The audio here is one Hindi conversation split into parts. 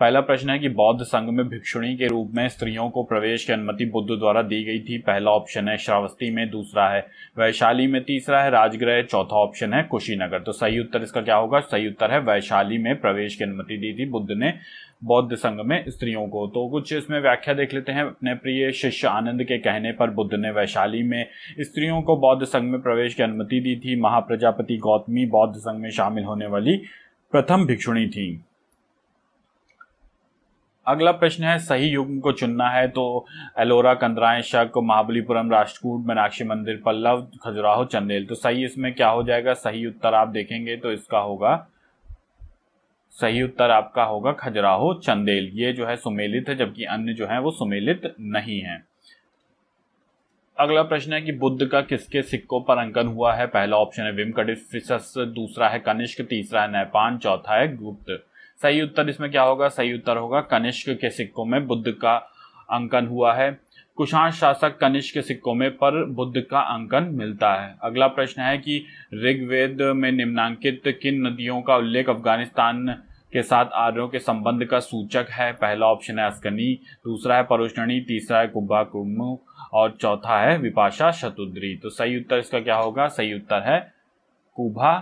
पहला प्रश्न है कि बौद्ध संघ में भिक्षुणी के रूप में स्त्रियों को प्रवेश की अनुमति बुद्ध द्वारा दी गई थी पहला ऑप्शन है श्रावस्ती में दूसरा है वैशाली में तीसरा है राजगृह चौथा ऑप्शन है कुशीनगर तो सही उत्तर इसका क्या होगा सही उत्तर है वैशाली में प्रवेश की अनुमति दी थी बुद्ध ने बौद्ध संघ में स्त्रियों को तो कुछ इसमें व्याख्या देख लेते हैं अपने प्रिय शिष्य आनंद के कहने पर बुद्ध ने वैशाली में स्त्रियों को बौद्ध संघ में प्रवेश की अनुमति दी थी महाप्रजापति गौतमी बौद्ध संघ में शामिल होने वाली प्रथम भिक्षुणी थी अगला प्रश्न है सही युग को चुनना है तो एलोरा कंदराय शक महाबलीपुरम राष्ट्रकूट मीनाक्षी मंदिर पल्लव खजुराहो चंदेल तो सही इसमें क्या हो जाएगा सही उत्तर आप देखेंगे तो इसका होगा सही उत्तर आपका होगा खजुराहो चंदेल ये जो है सुमेलित है जबकि अन्य जो है वो सुमेलित नहीं है अगला प्रश्न है कि बुद्ध का किसके सिक्कों पर अंकन हुआ है पहला ऑप्शन है विम कडिफिसस दूसरा है कनिष्क तीसरा है नैपान चौथा है गुप्त सही उत्तर इसमें क्या होगा सही उत्तर होगा कनिष्क के सिक्कों में बुद्ध का अंकन हुआ है कुशाण शासक कनिष्क के सिक्कों में पर बुद्ध का अंकन मिलता है अगला प्रश्न है कि ऋग्वेद में निम्नांकित किन नदियों का उल्लेख अफगानिस्तान के साथ आर्यों के संबंध का सूचक है पहला ऑप्शन है अस्कनी दूसरा है परोषणी तीसरा है कुब्बा कुम्भ और चौथा है विपाशा शतुद्री तो सही उत्तर इसका क्या होगा सही उत्तर है कुभा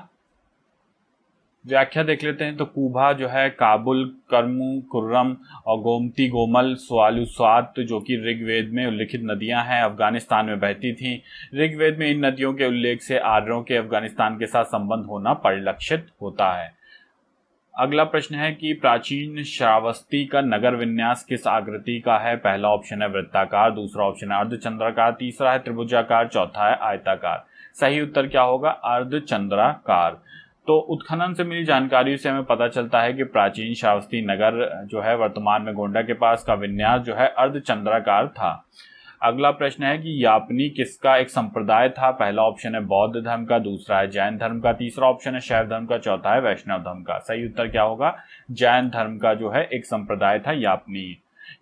व्याख्या देख लेते हैं तो कुभा जो है काबुल कर्म कुर्रम और गोमती गोमल स्वालुसात जो कि ऋग्वेद में उल्लिखित नदियां हैं अफगानिस्तान में बहती थीं ऋग्वेद में इन नदियों के उल्लेख से आर्यों के अफगानिस्तान के साथ संबंध होना परिलक्षित होता है अगला प्रश्न है कि प्राचीन श्रावस्ती का नगर विन्यास किस आकृति का है पहला ऑप्शन है वृत्ताकार दूसरा ऑप्शन है अर्धचंद्राकार तीसरा है त्रिभुजाकार चौथा है आयताकार सही उत्तर क्या होगा अर्धचंद्राकार तो उत्खनन से मिली जानकारी से हमें पता चलता है कि प्राचीन शावस्ती नगर जो है वर्तमान में गोंडा के पास का विन्यास जो है अर्धचंद्राकार था अगला प्रश्न है कि यापनी किसका एक संप्रदाय था पहला ऑप्शन है बौद्ध धर्म का दूसरा है जैन धर्म का तीसरा ऑप्शन है शैव धर्म का चौथा है वैष्णव धर्म का सही उत्तर क्या होगा जैन धर्म का जो है एक संप्रदाय था यापनी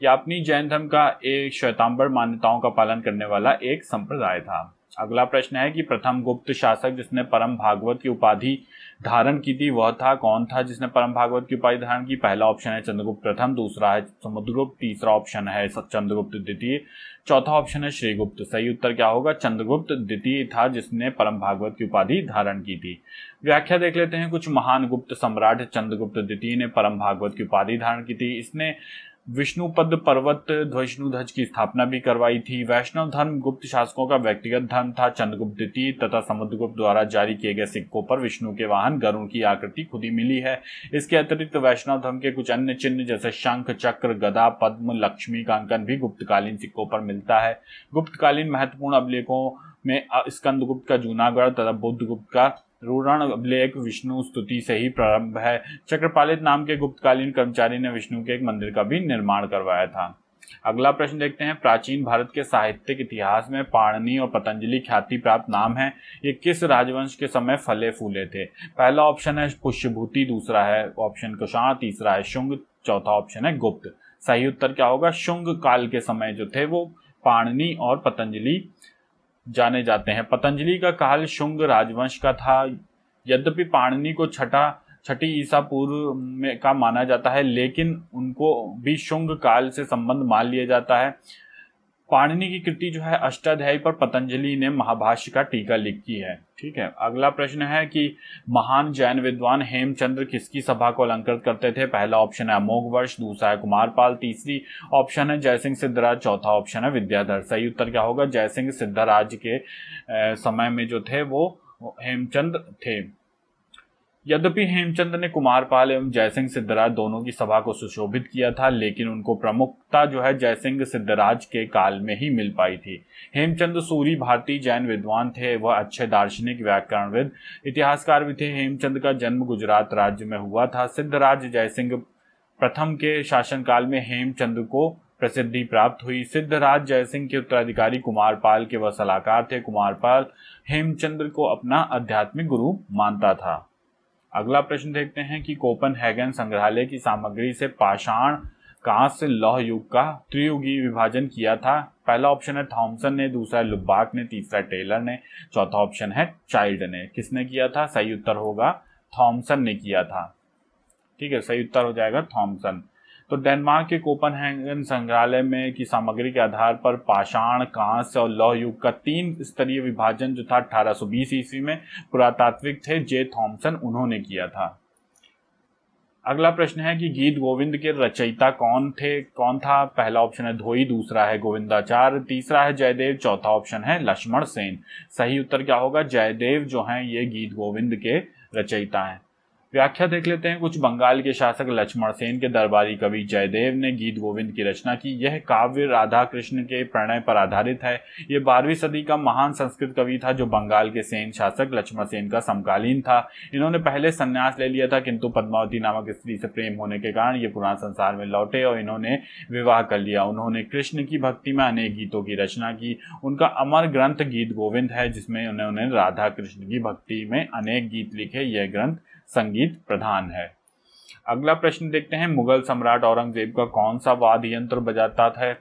यापनी जैन धर्म का एक श्वेतांबर मान्यताओं का पालन करने वाला एक संप्रदाय था अगला प्रश्न है कि प्रथम गुप्त शासक जिसने परम भागवत की उपाधि धारण की थी वह था कौन था जिसने परम भागवत की उपाधि धारण की पहला ऑप्शन है चंद्रगुप्त प्रथम दूसरा है समुद्रगुप्त तीसरा ऑप्शन है चंद्रगुप्त द्वितीय चौथा ऑप्शन है श्रीगुप्त सही उत्तर क्या होगा चंद्रगुप्त द्वितीय था जिसने परम भागवत की उपाधि धारण की थी व्याख्या देख लेते हैं कुछ महान गुप्त सम्राट चंद्रगुप्त द्वितीय ने परम भागवत की उपाधि धारण की थी इसने विष्णुपद पर्वत ध्वष्णुध्वज की स्थापना भी करवाई थी वैष्णव धर्म गुप्त शासकों का व्यक्तिगत धर्म था चंद्रगुप्त द्वितीय तथा समुद्रगुप्त द्वारा जारी किए गए सिक्कों पर विष्णु के वाहन गरुण की आकृति खुद ही मिली है इसके अतिरिक्त वैष्णव धर्म के कुछ अन्य चिन्ह जैसे शंख चक्र गदा पद्म लक्ष्मी कांकन भी गुप्तकालीन सिक्कों पर मिलता है गुप्तकालीन महत्वपूर्ण अभिलेखों में स्कंदगुप्त का जूनागढ़ तथा बुद्धगुप्त का रूरण लेख विष्णु स्तुति से ही प्रारंभ है चक्रपालित नाम के गुप्तकालीन कर्मचारी ने विष्णु के एक मंदिर का भी निर्माण करवाया था अगला प्रश्न देखते हैं प्राचीन भारत के साहित्यिक इतिहास में पाणनी और पतंजलि ख्याति प्राप्त नाम है ये किस राजवंश के समय फले फूले थे पहला ऑप्शन है पुष्यभूति दूसरा है ऑप्शन कुशाण तीसरा है शुंग चौथा ऑप्शन है गुप्त सही उत्तर क्या होगा शुंग काल के समय जो थे वो पाणनी और पतंजलि जाने जाते हैं पतंजलि का काल शुंग राजवंश का था यद्यपि पाणनी को छठा छठी ईसा पूर्व में का माना जाता है लेकिन उनको भी शुंग काल से संबंध मान लिया जाता है पाणनी की कृति जो है अष्टाध्यायी पर पतंजलि ने महाभाष्य का टीका लिखी है ठीक है अगला प्रश्न है कि महान जैन विद्वान हेमचंद्र किसकी सभा को अलंकृत करते थे पहला ऑप्शन है अमोघ वर्ष दूसरा है कुमारपाल तीसरी ऑप्शन है जयसिंह सिद्धराज चौथा ऑप्शन है विद्याधर सही उत्तर क्या होगा जयसिंह सिद्धराज के समय में जो थे वो हेमचंद्र थे यद्यपि हेमचंद ने कुमार पाल एवं जयसिंह सिद्धराज दोनों की सभा को सुशोभित किया था लेकिन उनको प्रमुखता जो है जयसिंह सिद्धराज के काल में ही मिल पाई थी हेमचंद सूरी भारतीय जैन विद्वान थे वह अच्छे दार्शनिक व्याकरणविद इतिहासकार भी थे हेमचंद का जन्म गुजरात राज्य में हुआ था सिद्धराज जयसिंह प्रथम के शासनकाल में हेमचंद को प्रसिद्धि प्राप्त हुई सिद्धराज जयसिंह के उत्तराधिकारी कुमार पाल के वह सलाहकार थे कुमार पाल हेमचंद्र को अपना आध्यात्मिक गुरु मानता था अगला प्रश्न देखते हैं कि कोपन हैगन संग्रहालय की सामग्री से पाषाण कांस लौह युग का त्रियुगी विभाजन किया था पहला ऑप्शन है थॉमसन ने दूसरा है लुब्बाक ने तीसरा टेलर ने चौथा ऑप्शन है चाइल्ड ने किसने किया था सही उत्तर होगा थॉमसन ने किया था ठीक है सही उत्तर हो जाएगा थॉमसन तो डेनमार्क के कोपनहेगन संग्रहालय में की सामग्री के आधार पर पाषाण कांस्य और लौह युग का तीन स्तरीय विभाजन जो था 1820 ईस्वी में पुरातात्विक थे जे थॉम्सन उन्होंने किया था अगला प्रश्न है कि गीत गोविंद के रचयिता कौन थे कौन था पहला ऑप्शन है धोई दूसरा है गोविंदाचार्य तीसरा है जयदेव चौथा ऑप्शन है लक्ष्मण सेन सही उत्तर क्या होगा जयदेव जो है ये गीत गोविंद के रचयिता हैं व्याख्या देख लेते हैं कुछ बंगाल के शासक लक्ष्मण सेन के दरबारी कवि जयदेव ने गीत गोविंद की रचना की यह काव्य राधा कृष्ण के प्रणय पर आधारित है यह बारहवीं सदी का महान संस्कृत कवि था जो बंगाल के सेन शासक लक्ष्मण सेन का समकालीन था इन्होंने पहले संन्यास ले लिया था किंतु पद्मावती नामक स्त्री से प्रेम होने के कारण ये पुराने संसार में लौटे और इन्होंने विवाह कर लिया उन्होंने कृष्ण की भक्ति में अनेक गीतों की रचना की उनका अमर ग्रंथ गीत गोविंद है जिसमें उन्होंने राधा कृष्ण की भक्ति में अनेक गीत लिखे यह ग्रंथ संगीत प्रधान है अगला प्रश्न देखते हैं मुगल सम्राट औरंगजेब का कौन सा वाद्य यंत्र बजाता था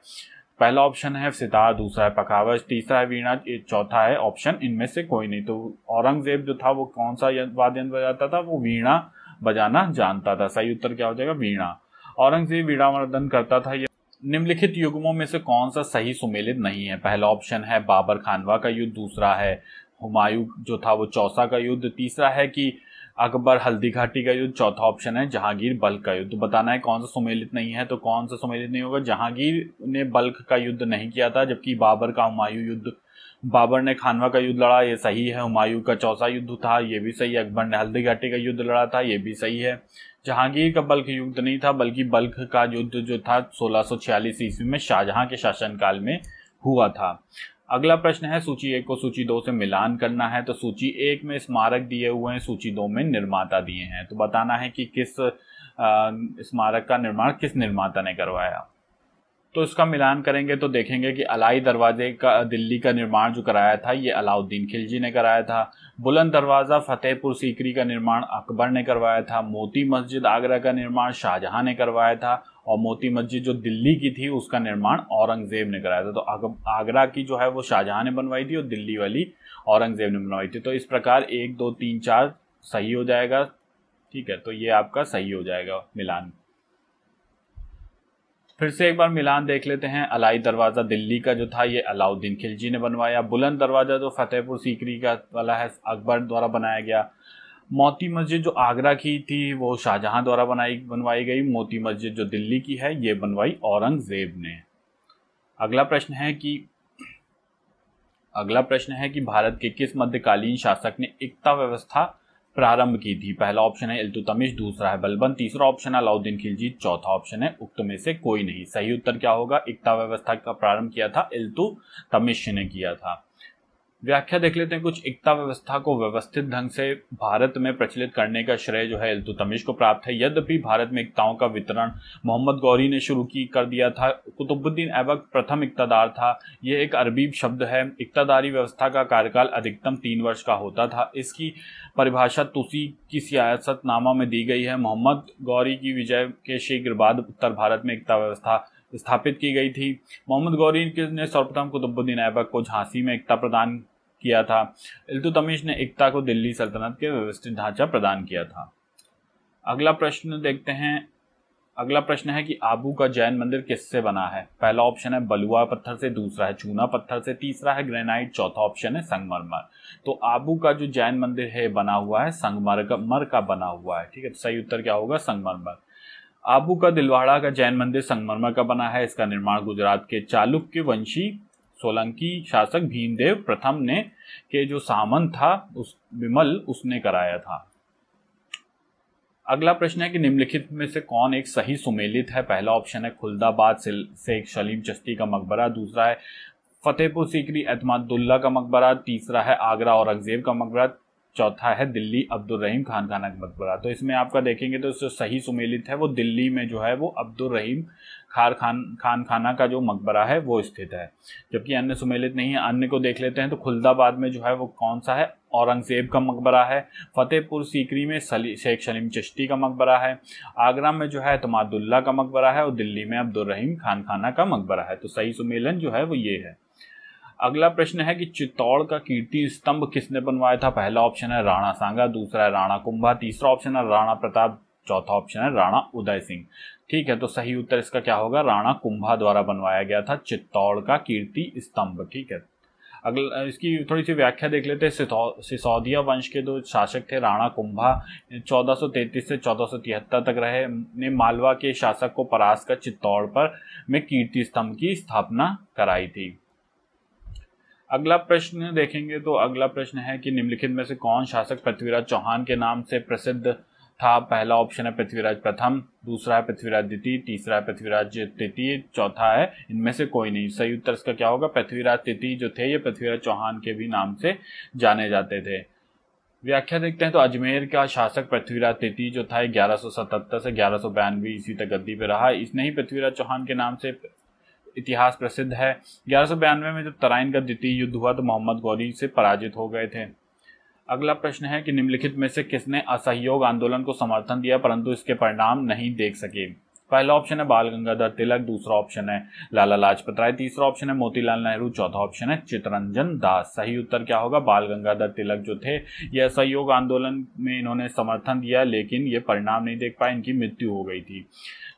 पहला ऑप्शन है सितार दूसरा है पकावज तीसरा है वीणा चौथा है ऑप्शन इनमें से कोई नहीं तो औरंगजेब जो था वो कौन सा वाद्य यंत्र बजाता था वो वीणा बजाना जानता था सही उत्तर क्या हो जाएगा वीणा औरंगजेब वीणा करता था ये निम्नलिखित युगमों में से कौन सा सही सुमेलित नहीं है पहला ऑप्शन है बाबर खानवा का युद्ध दूसरा है हुमायूं जो था वो चौसा का युद्ध तीसरा है कि अकबर हल्दी घाटी का युद्ध चौथा ऑप्शन है जहांगीर बल्क का युद्ध तो बताना है कौन सा सुमेलित नहीं है तो कौन सा सुमेलित नहीं होगा जहांगीर ने बल्क का युद्ध नहीं किया था जबकि बाबर का हुमायूं युद्ध बाबर ने खानवा का युद्ध लड़ा ये सही है हुमायूं का चौथा युद्ध था ये भी सही है अकबर ने हल्दी घाटी का युद्ध लड़ा था ये भी सही है जहांगीर का बल्क युद्ध नहीं था बल्कि बल्क का युद्ध जो था छियालीस ईस्वी में शाहजहां के शासनकाल में हुआ था अगला प्रश्न है सूची एक को सूची दो से मिलान करना है तो सूची एक में स्मारक दिए हुए हैं सूची दो में निर्माता दिए हैं तो बताना है कि किस स्मारक का निर्माण किस निर्माता ने करवाया तो इसका मिलान करेंगे तो देखेंगे कि अलाई दरवाजे का दिल्ली का निर्माण जो कराया था ये अलाउद्दीन खिलजी ने कराया था बुलंद दरवाज़ा फतेहपुर सीकरी का निर्माण अकबर ने करवाया था मोती मस्जिद आगरा का निर्माण शाहजहां ने करवाया था और मोती मस्जिद जो दिल्ली की थी उसका निर्माण औरंगजेब ने कराया था तो आगरा की जो है वो शाहजहां ने बनवाई थी और दिल्ली वाली औरंगजेब ने बनवाई थी तो इस प्रकार एक दो तीन चार सही हो जाएगा ठीक है तो ये आपका सही हो जाएगा मिलान फिर से एक बार मिलान देख लेते हैं अलाई दरवाज़ा दिल्ली का जो था ये अलाउद्दीन खिलजी ने बनवाया बुलंद दरवाज़ा जो फतेहपुर सीकरी का वाला है अकबर द्वारा बनाया गया मोती मस्जिद जो आगरा की थी वो शाहजहां द्वारा बनाई बनवाई गई मोती मस्जिद जो दिल्ली की है ये बनवाई औरंगजेब ने अगला प्रश्न है कि अगला प्रश्न है कि भारत के किस मध्यकालीन शासक ने एकता व्यवस्था प्रारंभ की थी पहला ऑप्शन है इल्तुतमिश दूसरा है बलबन तीसरा ऑप्शन है अलाउद्दीन खिलजी चौथा ऑप्शन है उक्त में से कोई नहीं सही उत्तर क्या होगा एकता व्यवस्था का प्रारंभ किया था इल्तुतमिश ने किया था व्याख्या देख लेते हैं कुछ एकता व्यवस्था को व्यवस्थित ढंग से भारत में प्रचलित करने का श्रेय जो है इल्तुतमिश को प्राप्त है यद्यपि भारत में एकताओं का वितरण मोहम्मद गौरी ने शुरू की कर दिया था कुतुबुद्दीन ऐबक प्रथम इकतादार था यह एक अरबी शब्द है इकतादारी व्यवस्था का कार्यकाल अधिकतम तीन वर्ष का होता था इसकी परिभाषा तुसी की सियासतनामा में दी गई है मोहम्मद गौरी की विजय के शीघ्र बाद उत्तर भारत में एकता व्यवस्था स्थापित की गई थी मोहम्मद गौरी ने सर्वप्रथम कुतुबुद्दीन ऐबक को झांसी में एकता प्रदान किया था इल्तुतमिश ने एकता को दिल्ली सल्तनत के व्यवस्थित ढांचा प्रदान किया था अगला प्रश्न देखते हैं अगला प्रश्न है कि आबू का जैन मंदिर किससे बना है पहला ऑप्शन है बलुआ पत्थर से दूसरा है चूना पत्थर से तीसरा है ग्रेनाइट चौथा ऑप्शन है संगमरमर तो आबू का जो जैन मंदिर है बना हुआ है संगमरमर का बना हुआ है ठीक है तो सही उत्तर क्या होगा संगमरमर आबू का दिलवाड़ा का जैन मंदिर संगमरमर का बना है इसका निर्माण गुजरात के चालुक्य वंशी सोलंकी शासक भीमदेव प्रथम ने के जो सामंत था उस विमल उसने कराया था अगला प्रश्न है कि निम्नलिखित में से कौन एक सही सुमेलित है पहला ऑप्शन है खुलदाबाद से एक शलीम चश्ती का मकबरा दूसरा है फतेहपुर सीकरी एतमादुल्ला का मकबरा तीसरा है आगरा औरंगजेब का मकबरा चौथा है दिल्ली अब्दुल रहीम खान खाना का मकबरा तो इसमें आपका देखेंगे तो सही सुमेलित है वो दिल्ली में जो है वो अब्दुल रहीम खार खान खान खाना का जो मकबरा है वो स्थित है जबकि अन्य सुमेलित नहीं है अन्य को देख लेते हैं तो खुलदाबाद में जो है वो कौन सा है औरंगजेब का मकबरा है फतेहपुर सीकरी में सली शेख सलीम चश्ती का मकबरा है आगरा में जो है तमादुल्ला का मकबरा है और दिल्ली में अब्दुलरहीम खान खाना का मकबरा है तो सही सुमेलन जो है वो ये है अगला प्रश्न है कि चित्तौड़ का कीर्ति स्तंभ किसने बनवाया था पहला ऑप्शन है राणा सांगा दूसरा है राणा कुंभा तीसरा ऑप्शन है राणा प्रताप चौथा ऑप्शन है राणा उदय सिंह ठीक है तो सही उत्तर इसका क्या होगा राणा कुंभा द्वारा बनवाया गया था चित्तौड़ का कीर्ति स्तंभ ठीक है अगला इसकी थोड़ी सी व्याख्या देख लेते हैं सिसौदिया वंश के दो शासक थे राणा कुंभा 1433 से 1473 तक रहे ने मालवा के शासक को परास कर चित्तौड़ पर में कीर्ति स्तंभ की स्थापना कराई थी अगला प्रश्न देखेंगे तो अगला प्रश्न है कि निम्नलिखित में से कौन शासक पृथ्वीराज चौहान के नाम से प्रसिद्ध था पहला ऑप्शन है पृथ्वीराज प्रथम दूसरा है पृथ्वीराज द्वितीय तीसरा है पृथ्वीराज तृतीय चौथा है इनमें से कोई नहीं सही उत्तर इसका क्या होगा पृथ्वीराज तृतीय जो थे ये पृथ्वीराज चौहान के भी नाम से जाने जाते थे व्याख्या देखते हैं तो अजमेर का शासक पृथ्वीराज तृतीय जो था 1177 से ग्यारह सौ बयानवे इसी तक गद्दी पर रहा इसने ही पृथ्वीराज चौहान के नाम से इतिहास प्रसिद्ध है ग्यारह में जब तराइन का द्वितीय युद्ध हुआ तो मोहम्मद गौरी से पराजित हो गए थे अगला प्रश्न है कि निम्नलिखित में से किसने असहयोग आंदोलन को समर्थन दिया परंतु इसके परिणाम नहीं देख सके पहला ऑप्शन है बाल गंगाधर तिलक दूसरा ऑप्शन है लाला लाजपत राय तीसरा ऑप्शन है मोतीलाल नेहरू चौथा ऑप्शन है चितरंजन दास सही उत्तर क्या होगा बाल गंगाधर तिलक जो थे यह सहयोग आंदोलन में इन्होंने समर्थन दिया लेकिन ये परिणाम नहीं देख पाए इनकी मृत्यु हो गई थी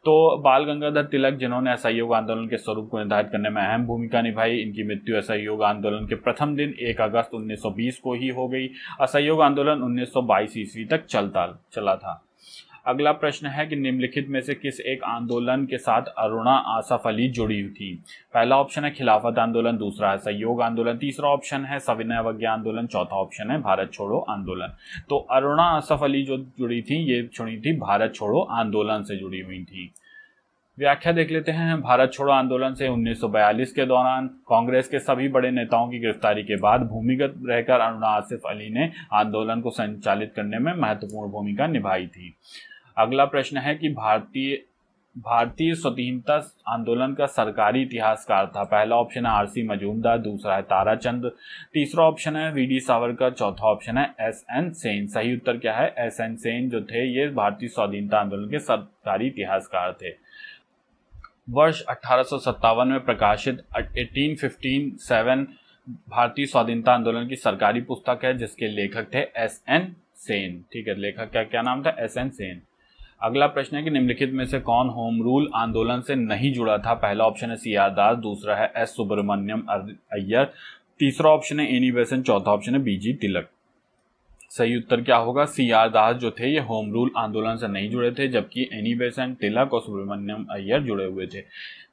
तो बाल गंगाधर तिलक जिन्होंने असहयोग आंदोलन के स्वरूप को निर्धारित करने में अहम भूमिका निभाई इनकी मृत्यु असहयोग आंदोलन के प्रथम दिन 1 अगस्त 1920 को ही हो गई असहयोग आंदोलन 1922 ईस्वी तक चलता चला था अगला प्रश्न है कि निम्नलिखित में से किस एक आंदोलन के साथ अरुणा आसफ अली जुड़ी हुई थी पहला ऑप्शन है खिलाफत आंदोलन दूसरा है सहयोग आंदोलन तीसरा ऑप्शन है सविनय अवज्ञा आंदोलन चौथा ऑप्शन है भारत छोड़ो आंदोलन तो अरुणा आसफ अली जो जुड़ी थी ये जुड़ी थी भारत छोड़ो आंदोलन से जुड़ी हुई थी व्याख्या देख लेते हैं भारत छोड़ो आंदोलन से 1942 के दौरान कांग्रेस के सभी बड़े नेताओं की गिरफ्तारी के बाद भूमिगत रहकर अरुणा आसिफ अली ने आंदोलन को संचालित करने में महत्वपूर्ण भूमिका निभाई थी अगला प्रश्न है कि भारतीय भारतीय स्वतंत्रता आंदोलन का सरकारी इतिहासकार था पहला ऑप्शन है आरसी मजूमदार दूसरा है ताराचंद तीसरा ऑप्शन है वीडी सावरकर चौथा ऑप्शन है एस एन सेन सही उत्तर क्या है एस एन सेन जो थे ये भारतीय स्वाधीनता आंदोलन के सरकारी इतिहासकार थे वर्ष अठारह में प्रकाशित एटीन सेवन भारतीय स्वाधीनता आंदोलन की सरकारी पुस्तक है जिसके लेखक थे एस एन सेन ठीक है लेखक का क्या नाम था एस एन सेन अगला प्रश्न है कि निम्नलिखित में से कौन होम रूल आंदोलन से नहीं जुड़ा था पहला ऑप्शन है सी आर दास दूसरा है एस सुब्रमण्यम अय्यर तीसरा ऑप्शन है एनी बेसन चौथा ऑप्शन है बीजी तिलक सही उत्तर क्या होगा सी आर दास जो थे ये होम रूल आंदोलन से नहीं जुड़े थे जबकि एनी बेसन तिलक और सुब्रमण्यम अय्यर जुड़े हुए थे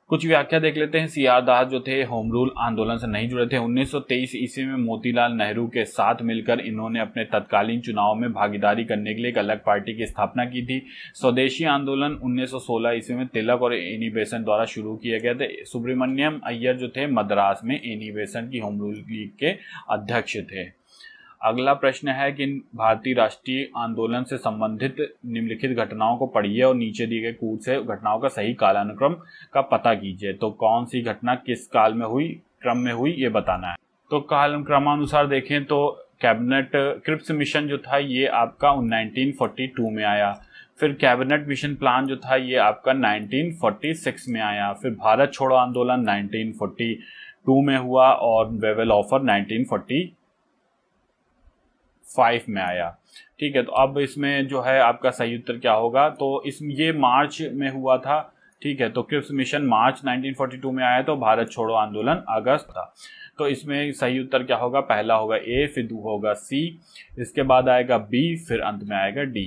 कुछ व्याख्या देख लेते हैं सीआर दास जो थे होम रूल आंदोलन से नहीं जुड़े थे 1923 ईस्वी में मोतीलाल नेहरू के साथ मिलकर इन्होंने अपने तत्कालीन चुनाव में भागीदारी करने के लिए एक अलग पार्टी की स्थापना की थी स्वदेशी आंदोलन 1916 ईस्वी में तिलक और एनी बेसन द्वारा शुरू किया गया थे सुब्रमण्यम अय्यर जो थे मद्रास में एनी बेसन की होम रूल लीग के अध्यक्ष थे अगला प्रश्न है कि भारतीय राष्ट्रीय आंदोलन से संबंधित निम्नलिखित घटनाओं को पढ़िए और नीचे दिए गए कूद से घटनाओं का सही कालानुक्रम का पता कीजिए तो कौन सी घटना किस काल में हुई क्रम में हुई ये बताना है तो कालक्रमानुसार देखें तो कैबिनेट क्रिप्स मिशन जो था ये आपका 1942 में आया फिर कैबिनेट मिशन प्लान जो था ये आपका 1946 में आया फिर भारत छोड़ो आंदोलन 1942 में हुआ और वेवेल ऑफर 1940 फाइव में आया ठीक है तो अब इसमें जो है आपका सही उत्तर क्या होगा तो इस ये मार्च में हुआ था ठीक है तो क्रिप्स मिशन मार्च 1942 में आया तो भारत छोड़ो आंदोलन अगस्त था तो इसमें सही उत्तर क्या होगा पहला होगा ए फिर दू होगा सी इसके बाद आएगा बी फिर अंत में आएगा डी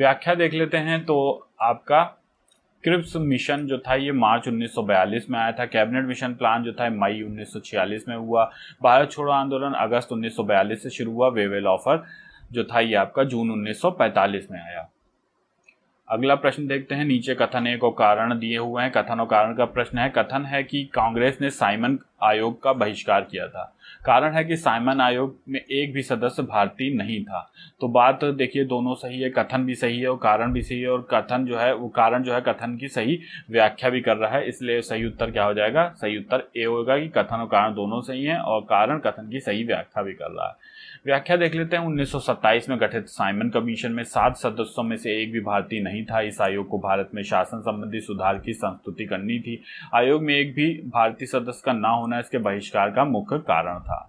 व्याख्या देख लेते हैं तो आपका क्रिप्स मिशन जो था ये मार्च 1942 में आया था कैबिनेट मिशन प्लान जो था मई 1946 में हुआ भारत छोड़ो आंदोलन अगस्त 1942 से शुरू हुआ वेवेल ऑफर जो था ये आपका जून 1945 में आया अगला प्रश्न देखते हैं नीचे कथन एक और कारण दिए हुए हैं कथन और कारण का प्रश्न है कथन है कि कांग्रेस ने साइमन आयोग का बहिष्कार किया था कारण है कि साइमन आयोग में एक भी सदस्य भारतीय नहीं था तो बात देखिए दोनों सही है कथन भी सही है और कारण भी सही है और कथन जो है वो कारण जो है कथन की सही व्याख्या भी कर रहा है इसलिए सही उत्तर क्या हो जाएगा सही उत्तर ए होगा कि कथन और कारण दोनों सही है और कारण कथन की सही व्याख्या भी कर रहा है व्याख्या देख लेते हैं 1927 में गठित साइमन कमीशन में सात सदस्यों में से एक भी भारतीय नहीं था इस आयोग को भारत में शासन संबंधी सुधार की संस्तुति करनी थी आयोग में एक भी भारतीय सदस्य का ना होना इसके बहिष्कार का मुख्य कारण था था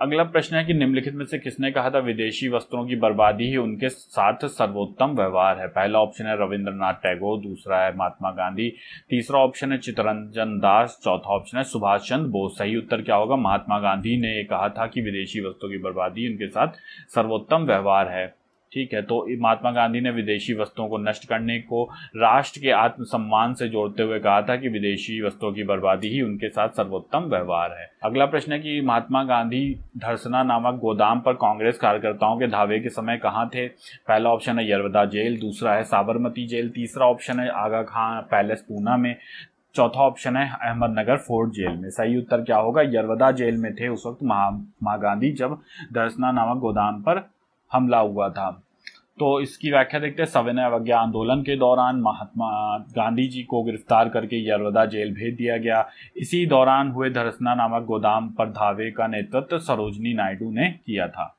अगला प्रश्न है कि निम्नलिखित में से किसने कहा था विदेशी वस्त्रों की बर्बादी ही उनके साथ सर्वोत्तम व्यवहार है पहला ऑप्शन है रविंद्रनाथ टैगोर दूसरा है महात्मा गांधी तीसरा ऑप्शन है चितरंजन दास चौथा ऑप्शन है सुभाष चंद्र बोस सही उत्तर क्या होगा महात्मा गांधी ने कहा था कि विदेशी वस्त्रों की बर्बादी उनके साथ सर्वोत्तम व्यवहार है ठीक है तो महात्मा गांधी ने विदेशी वस्तुओं को नष्ट करने को राष्ट्र के आत्मसम्मान से जोड़ते हुए कहा था कि विदेशी वस्तुओं की बर्बादी ही उनके साथ सर्वोत्तम व्यवहार है अगला प्रश्न है कि महात्मा गांधी धरसना नामक गोदाम पर कांग्रेस कार्यकर्ताओं के धावे के समय कहाँ थे पहला ऑप्शन है यरवदा जेल दूसरा है साबरमती जेल तीसरा ऑप्शन है आगा खां पैलेस पूना में चौथा ऑप्शन है अहमदनगर फोर्ट जेल में सही उत्तर क्या होगा यरवदा जेल में थे उस वक्त महात्मा गांधी जब दर्शना नामक गोदाम पर हमला हुआ था तो इसकी व्याख्या देखते हैं सविनय अवज्ञा आंदोलन के दौरान महात्मा गांधी जी को गिरफ्तार करके यरवदा जेल भेज दिया गया इसी दौरान हुए धरसना नामक गोदाम पर धावे का नेतृत्व सरोजनी नायडू ने किया था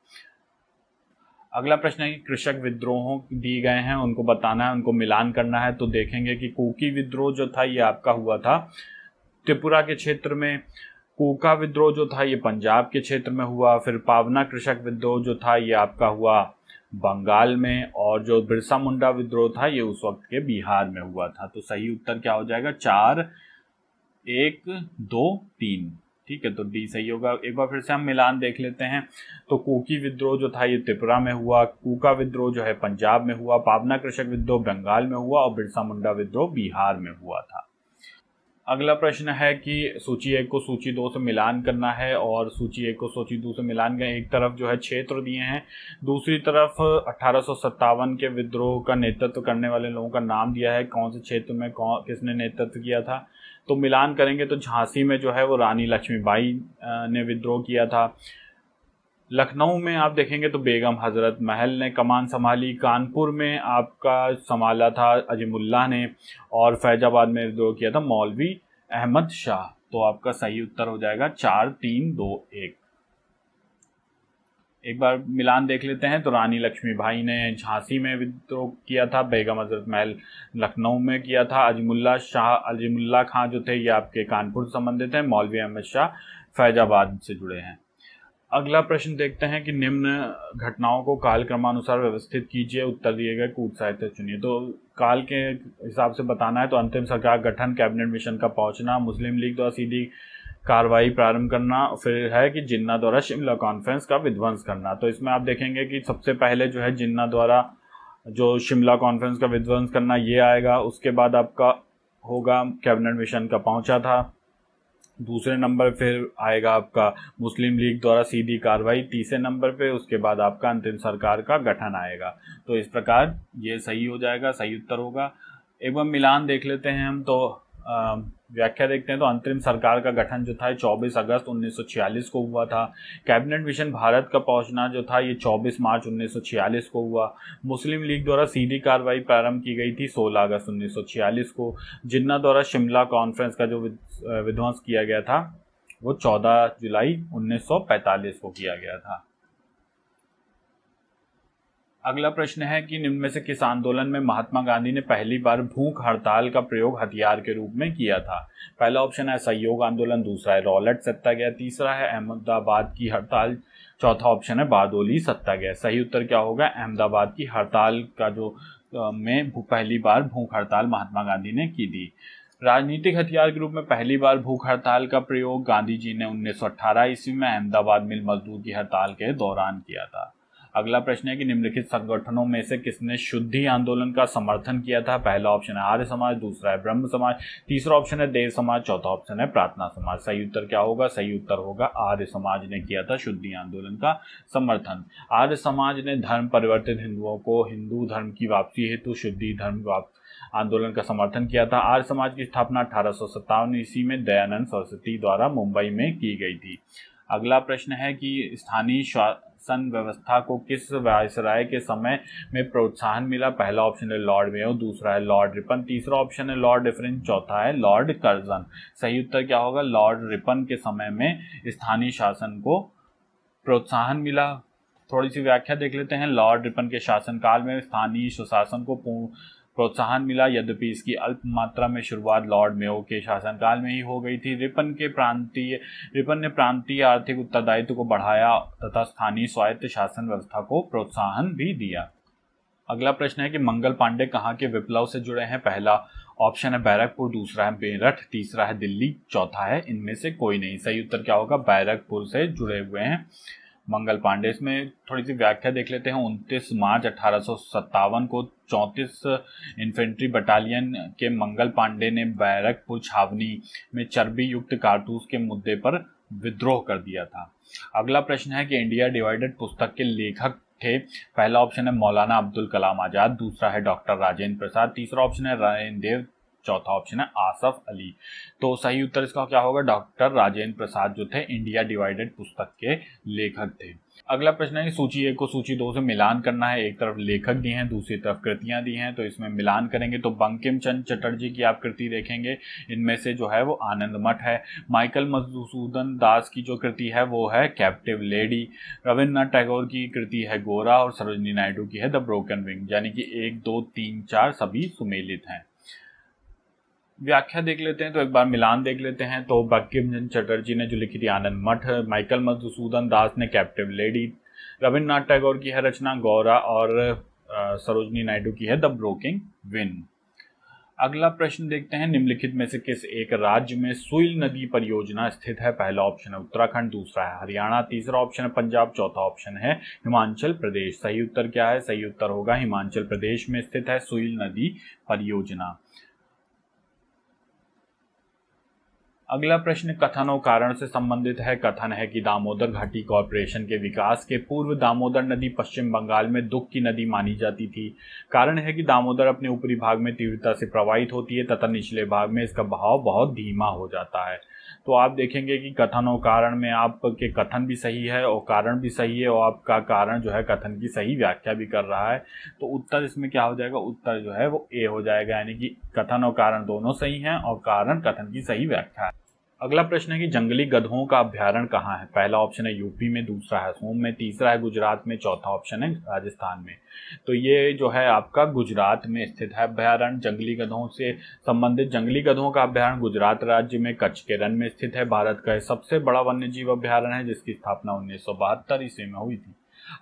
अगला प्रश्न है कि कृषक विद्रोहों दिए गए हैं उनको बताना है उनको मिलान करना है तो देखेंगे कि कोकी विद्रोह जो था ये आपका हुआ था त्रिपुरा के क्षेत्र में कोका विद्रोह जो था ये पंजाब के क्षेत्र में हुआ फिर पावना कृषक विद्रोह जो था ये आपका हुआ बंगाल में और जो बिरसा मुंडा विद्रोह था ये उस वक्त के बिहार में हुआ था तो सही उत्तर क्या हो जाएगा चार एक दो तीन ठीक है तो डी सही होगा एक बार फिर से हम मिलान देख लेते हैं तो कोकी विद्रोह जो था ये त्रिपुरा में हुआ कूका विद्रोह जो है पंजाब में हुआ पावना कृषक विद्रोह बंगाल में हुआ और बिरसा मुंडा विद्रोह बिहार में हुआ था अगला प्रश्न है कि सूची एक को सूची दो से मिलान करना है और सूची एक को सूची दो से मिलान का एक तरफ जो है क्षेत्र दिए हैं दूसरी तरफ अठारह के विद्रोह का नेतृत्व करने वाले लोगों का नाम दिया है कौन से क्षेत्र में कौन किसने नेतृत्व किया था तो मिलान करेंगे तो झांसी में जो है वो रानी लक्ष्मीबाई ने विद्रोह किया था लखनऊ में आप देखेंगे तो बेगम हज़रत महल ने कमान संभाली कानपुर में आपका संभाला था अजीमुल्ला ने और फैजाबाद में विद्रोह किया था मौलवी अहमद शाह तो आपका सही उत्तर हो जाएगा चार तीन दो एक एक बार मिलान देख लेते हैं तो रानी लक्ष्मी भाई ने झांसी में विद्रोह किया था बेगम हजरत महल लखनऊ में किया था अजमुल्ला शाह अजमुल्ला खां जो थे ये आपके कानपुर से संबंधित हैं मौलवी अहमद शाह फैजाबाद से जुड़े हैं अगला प्रश्न देखते हैं कि निम्न घटनाओं को काल क्रमानुसार व्यवस्थित कीजिए उत्तर दिए गए कूट साहित्य चुनिए तो काल के हिसाब से बताना है तो अंतिम सरकार गठन कैबिनेट मिशन का पहुंचना मुस्लिम लीग द्वारा सीधी कार्रवाई प्रारंभ करना फिर है कि जिन्ना द्वारा शिमला कॉन्फ्रेंस का विध्वंस करना तो इसमें आप देखेंगे कि सबसे पहले जो है जिन्ना द्वारा जो शिमला कॉन्फ्रेंस का विध्वंस करना ये आएगा उसके बाद आपका होगा कैबिनेट मिशन का पहुंचा था दूसरे नंबर फिर आएगा आपका मुस्लिम लीग द्वारा सीधी कार्रवाई तीसरे नंबर पे उसके बाद आपका अंतिम सरकार का गठन आएगा तो इस प्रकार ये सही हो जाएगा सही उत्तर होगा एक बार मिलान देख लेते हैं हम तो व्याख्या देखते हैं तो अंतरिम सरकार का गठन जो था 24 अगस्त 1946 को हुआ था कैबिनेट मिशन भारत का पहुंचना जो था ये 24 मार्च 1946 को हुआ मुस्लिम लीग द्वारा सीधी कार्रवाई प्रारंभ की गई थी 16 अगस्त 1946 को जिन्ना द्वारा शिमला कॉन्फ्रेंस का जो विध्वंस किया गया था वो 14 जुलाई 1945 को किया गया था अगला प्रश्न है कि निम्न में से किस आंदोलन में महात्मा गांधी ने पहली बार भूख हड़ताल का प्रयोग हथियार के रूप में किया था पहला ऑप्शन है सहयोग आंदोलन दूसरा है रॉलेट सत्याग्रह तीसरा है अहमदाबाद की हड़ताल चौथा ऑप्शन है बारदोली सत्याग्रह सही उत्तर क्या होगा अहमदाबाद की हड़ताल का जो में पहली बार भूख हड़ताल महात्मा गांधी ने की थी राजनीतिक हथियार के रूप में पहली बार भूख हड़ताल का प्रयोग गांधी जी ने 1918 ईस्वी में अहमदाबाद मिल मजदूर की हड़ताल के दौरान किया था अगला प्रश्न है कि निम्नलिखित संगठनों में से किसने शुद्धि आंदोलन का समर्थन किया था पहला ऑप्शन है आर्य समाज दूसरा है ब्रह्म समाज तीसरा ऑप्शन है देव समाज चौथा ऑप्शन है प्रार्थना समाज सही उत्तर क्या होगा सही उत्तर होगा आर्य समाज ने किया था शुद्धि आंदोलन का समर्थन आर्य समाज ने धर्म परिवर्तित हिंदुओं को हिंदू धर्म की वापसी हेतु शुद्धि धर्म आंदोलन का समर्थन किया था आर्य समाज की स्थापना अठारह सत्तावन ईस्वी में दयानंद सरस्वती द्वारा मुंबई में की गई थी अगला प्रश्न है कि स्थानीय शासन व्यवस्था को किस वायसराय के समय में प्रोत्साहन मिला पहला ऑप्शन है लॉर्ड मेयो दूसरा है लॉर्ड रिपन तीसरा ऑप्शन है लॉर्ड डिफरेंस चौथा है लॉर्ड कर्जन सही उत्तर क्या होगा लॉर्ड रिपन के समय में स्थानीय शासन को प्रोत्साहन मिला थोड़ी सी व्याख्या देख लेते हैं लॉर्ड रिपन के शासनकाल में स्थानीय सुशासन को पूर्ण प्रोत्साहन मिला यद्यपि इसकी अल्प मात्रा में शुरुआत लॉर्ड मेयो के शासनकाल में ही हो गई थी रिपन के प्रांतीय रिपन ने प्रांतीय आर्थिक उत्तरदायित्व को बढ़ाया तथा स्थानीय स्वायत्त शासन व्यवस्था को प्रोत्साहन भी दिया अगला प्रश्न है कि मंगल पांडे कहाँ के विप्लव से जुड़े हैं पहला ऑप्शन है बैरकपुर दूसरा है मेरठ तीसरा है दिल्ली चौथा है इनमें से कोई नहीं सही उत्तर क्या होगा बैरकपुर से जुड़े हुए हैं मंगल पांडे इसमें थोड़ी सी व्याख्या देख लेते हैं 29 मार्च अठारह को 34 इन्फेंट्री बटालियन के मंगल पांडे ने बैरकपुर छावनी में चर्बी युक्त कारतूस के मुद्दे पर विद्रोह कर दिया था अगला प्रश्न है कि इंडिया डिवाइडेड पुस्तक के लेखक थे पहला ऑप्शन है मौलाना अब्दुल कलाम आज़ाद दूसरा है डॉक्टर राजेंद्र प्रसाद तीसरा ऑप्शन है राजेंद्र देव चौथा ऑप्शन है आसफ अली तो सही उत्तर इसका क्या होगा डॉक्टर राजेंद्र प्रसाद जो थे इंडिया डिवाइडेड पुस्तक के लेखक थे अगला प्रश्न है कि सूची एक को सूची दो से मिलान करना है एक तरफ लेखक दिए हैं दूसरी तरफ कृतियां दी हैं तो इसमें मिलान करेंगे तो बंकिम चंद चटर्जी की आप कृति देखेंगे इनमें से जो है वो आनंद मठ है माइकल मधुसूदन दास की जो कृति है वो है कैप्टिव लेडी रविन्द्रनाथ टैगोर की कृति है गोरा और सरोजनी नायडू की है द ब्रोकन विंग यानी कि एक दो तीन चार सभी सुमेलित हैं व्याख्या देख लेते हैं तो एक बार मिलान देख लेते हैं तो बंकिमचंद चटर्जी ने जो लिखी थी आनंद मठ माइकल मधुसूदन दास ने कैप्टिव लेडी रविन्द्रनाथ टैगोर की है रचना गौरा और सरोजनी नायडू की है द ब्रोकिंग विन अगला प्रश्न देखते हैं निम्नलिखित में से किस एक राज्य में सुइल नदी परियोजना स्थित है पहला ऑप्शन है उत्तराखंड दूसरा है हरियाणा तीसरा ऑप्शन है पंजाब चौथा ऑप्शन है हिमाचल प्रदेश सही उत्तर क्या है सही उत्तर होगा हिमाचल प्रदेश में स्थित है सुइल नदी परियोजना अगला प्रश्न कथन और कारण से संबंधित है कथन है कि दामोदर घाटी कॉरपोरेशन के विकास के पूर्व दामोदर नदी पश्चिम बंगाल में दुख की नदी मानी जाती थी कारण है कि दामोदर अपने ऊपरी भाग में तीव्रता से प्रवाहित होती है तथा निचले भाग में इसका बहाव बहुत धीमा हो जाता है तो आप देखेंगे कि कथन और कारण में आपके कथन भी सही है और कारण भी सही है और आपका कारण जो है कथन की सही व्याख्या भी कर रहा है तो उत्तर इसमें क्या हो जाएगा उत्तर जो है वो ए हो जाएगा यानी कि कथन और कारण दोनों सही हैं और कारण कथन की सही व्याख्या है अगला प्रश्न है कि जंगली गधों का अभ्यारण कहाँ है पहला ऑप्शन है यूपी में दूसरा है सोम में तीसरा है गुजरात में चौथा ऑप्शन है राजस्थान में तो ये जो है आपका गुजरात में स्थित है अभ्यारण जंगली गधों से संबंधित जंगली गधों का अभ्यारण गुजरात राज्य में कच्छ के रन में स्थित है भारत का सबसे बड़ा वन्यजीव अभ्यारण है जिसकी स्थापना उन्नीस ईस्वी में हुई थी